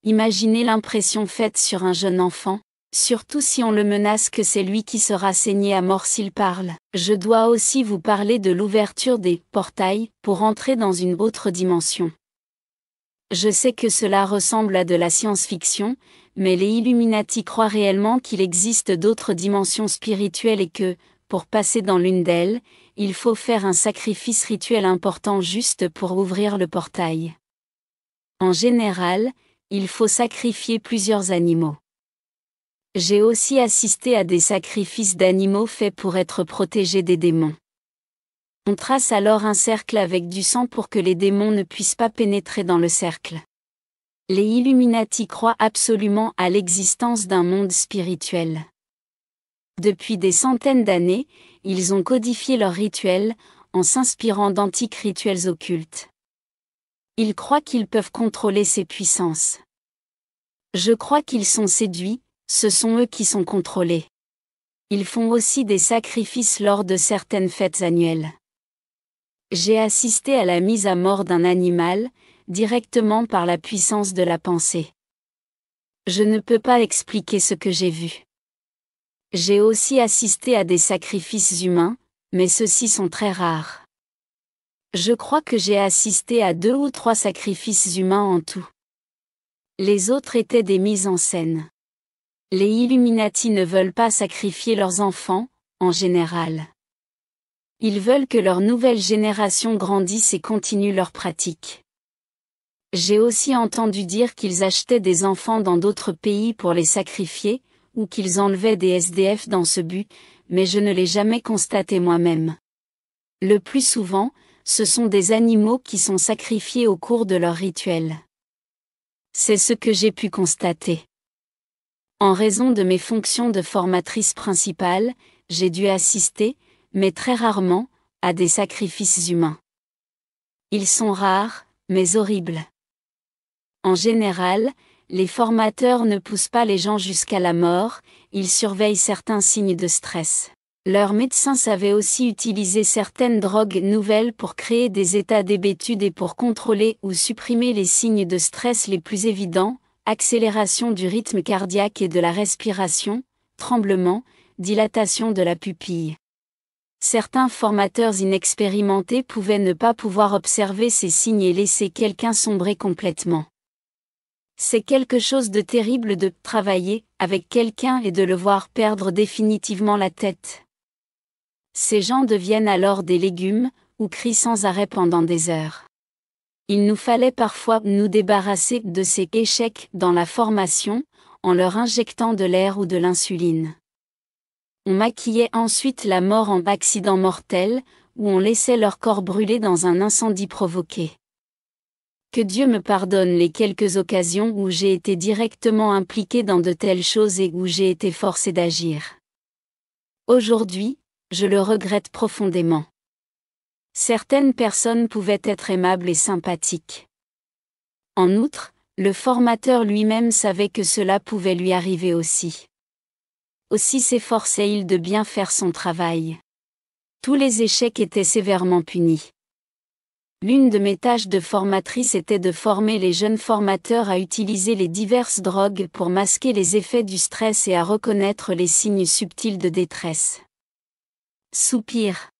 Imaginez l'impression faite sur un jeune enfant surtout si on le menace que c'est lui qui sera saigné à mort s'il parle. Je dois aussi vous parler de l'ouverture des portails pour entrer dans une autre dimension. Je sais que cela ressemble à de la science-fiction, mais les Illuminati croient réellement qu'il existe d'autres dimensions spirituelles et que, pour passer dans l'une d'elles, il faut faire un sacrifice rituel important juste pour ouvrir le portail. En général, il faut sacrifier plusieurs animaux. J'ai aussi assisté à des sacrifices d'animaux faits pour être protégés des démons. On trace alors un cercle avec du sang pour que les démons ne puissent pas pénétrer dans le cercle. Les Illuminati croient absolument à l'existence d'un monde spirituel. Depuis des centaines d'années, ils ont codifié leurs rituels, en s'inspirant d'antiques rituels occultes. Ils croient qu'ils peuvent contrôler ces puissances. Je crois qu'ils sont séduits, ce sont eux qui sont contrôlés. Ils font aussi des sacrifices lors de certaines fêtes annuelles. J'ai assisté à la mise à mort d'un animal, directement par la puissance de la pensée. Je ne peux pas expliquer ce que j'ai vu. J'ai aussi assisté à des sacrifices humains, mais ceux-ci sont très rares. Je crois que j'ai assisté à deux ou trois sacrifices humains en tout. Les autres étaient des mises en scène les Illuminati ne veulent pas sacrifier leurs enfants, en général. Ils veulent que leur nouvelle génération grandisse et continue leur pratique. J'ai aussi entendu dire qu'ils achetaient des enfants dans d'autres pays pour les sacrifier, ou qu'ils enlevaient des SDF dans ce but, mais je ne l'ai jamais constaté moi-même. Le plus souvent, ce sont des animaux qui sont sacrifiés au cours de leur rituel. C'est ce que j'ai pu constater. En raison de mes fonctions de formatrice principale, j'ai dû assister, mais très rarement, à des sacrifices humains. Ils sont rares, mais horribles. En général, les formateurs ne poussent pas les gens jusqu'à la mort, ils surveillent certains signes de stress. Leurs médecins savaient aussi utiliser certaines drogues nouvelles pour créer des états d'hébétude et pour contrôler ou supprimer les signes de stress les plus évidents, accélération du rythme cardiaque et de la respiration, tremblement, dilatation de la pupille. Certains formateurs inexpérimentés pouvaient ne pas pouvoir observer ces signes et laisser quelqu'un sombrer complètement. C'est quelque chose de terrible de travailler avec quelqu'un et de le voir perdre définitivement la tête. Ces gens deviennent alors des légumes, ou crient sans arrêt pendant des heures. Il nous fallait parfois nous débarrasser de ces échecs dans la formation, en leur injectant de l'air ou de l'insuline. On maquillait ensuite la mort en accident mortel, où on laissait leur corps brûler dans un incendie provoqué. Que Dieu me pardonne les quelques occasions où j'ai été directement impliqué dans de telles choses et où j'ai été forcé d'agir. Aujourd'hui, je le regrette profondément certaines personnes pouvaient être aimables et sympathiques. En outre, le formateur lui-même savait que cela pouvait lui arriver aussi. Aussi s'efforçait-il de bien faire son travail. Tous les échecs étaient sévèrement punis. L'une de mes tâches de formatrice était de former les jeunes formateurs à utiliser les diverses drogues pour masquer les effets du stress et à reconnaître les signes subtils de détresse. Soupir.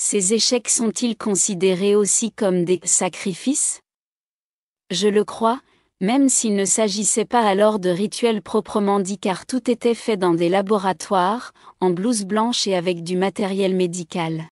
Ces échecs sont-ils considérés aussi comme des sacrifices Je le crois, même s'il ne s'agissait pas alors de rituels proprement dit car tout était fait dans des laboratoires, en blouse blanche et avec du matériel médical.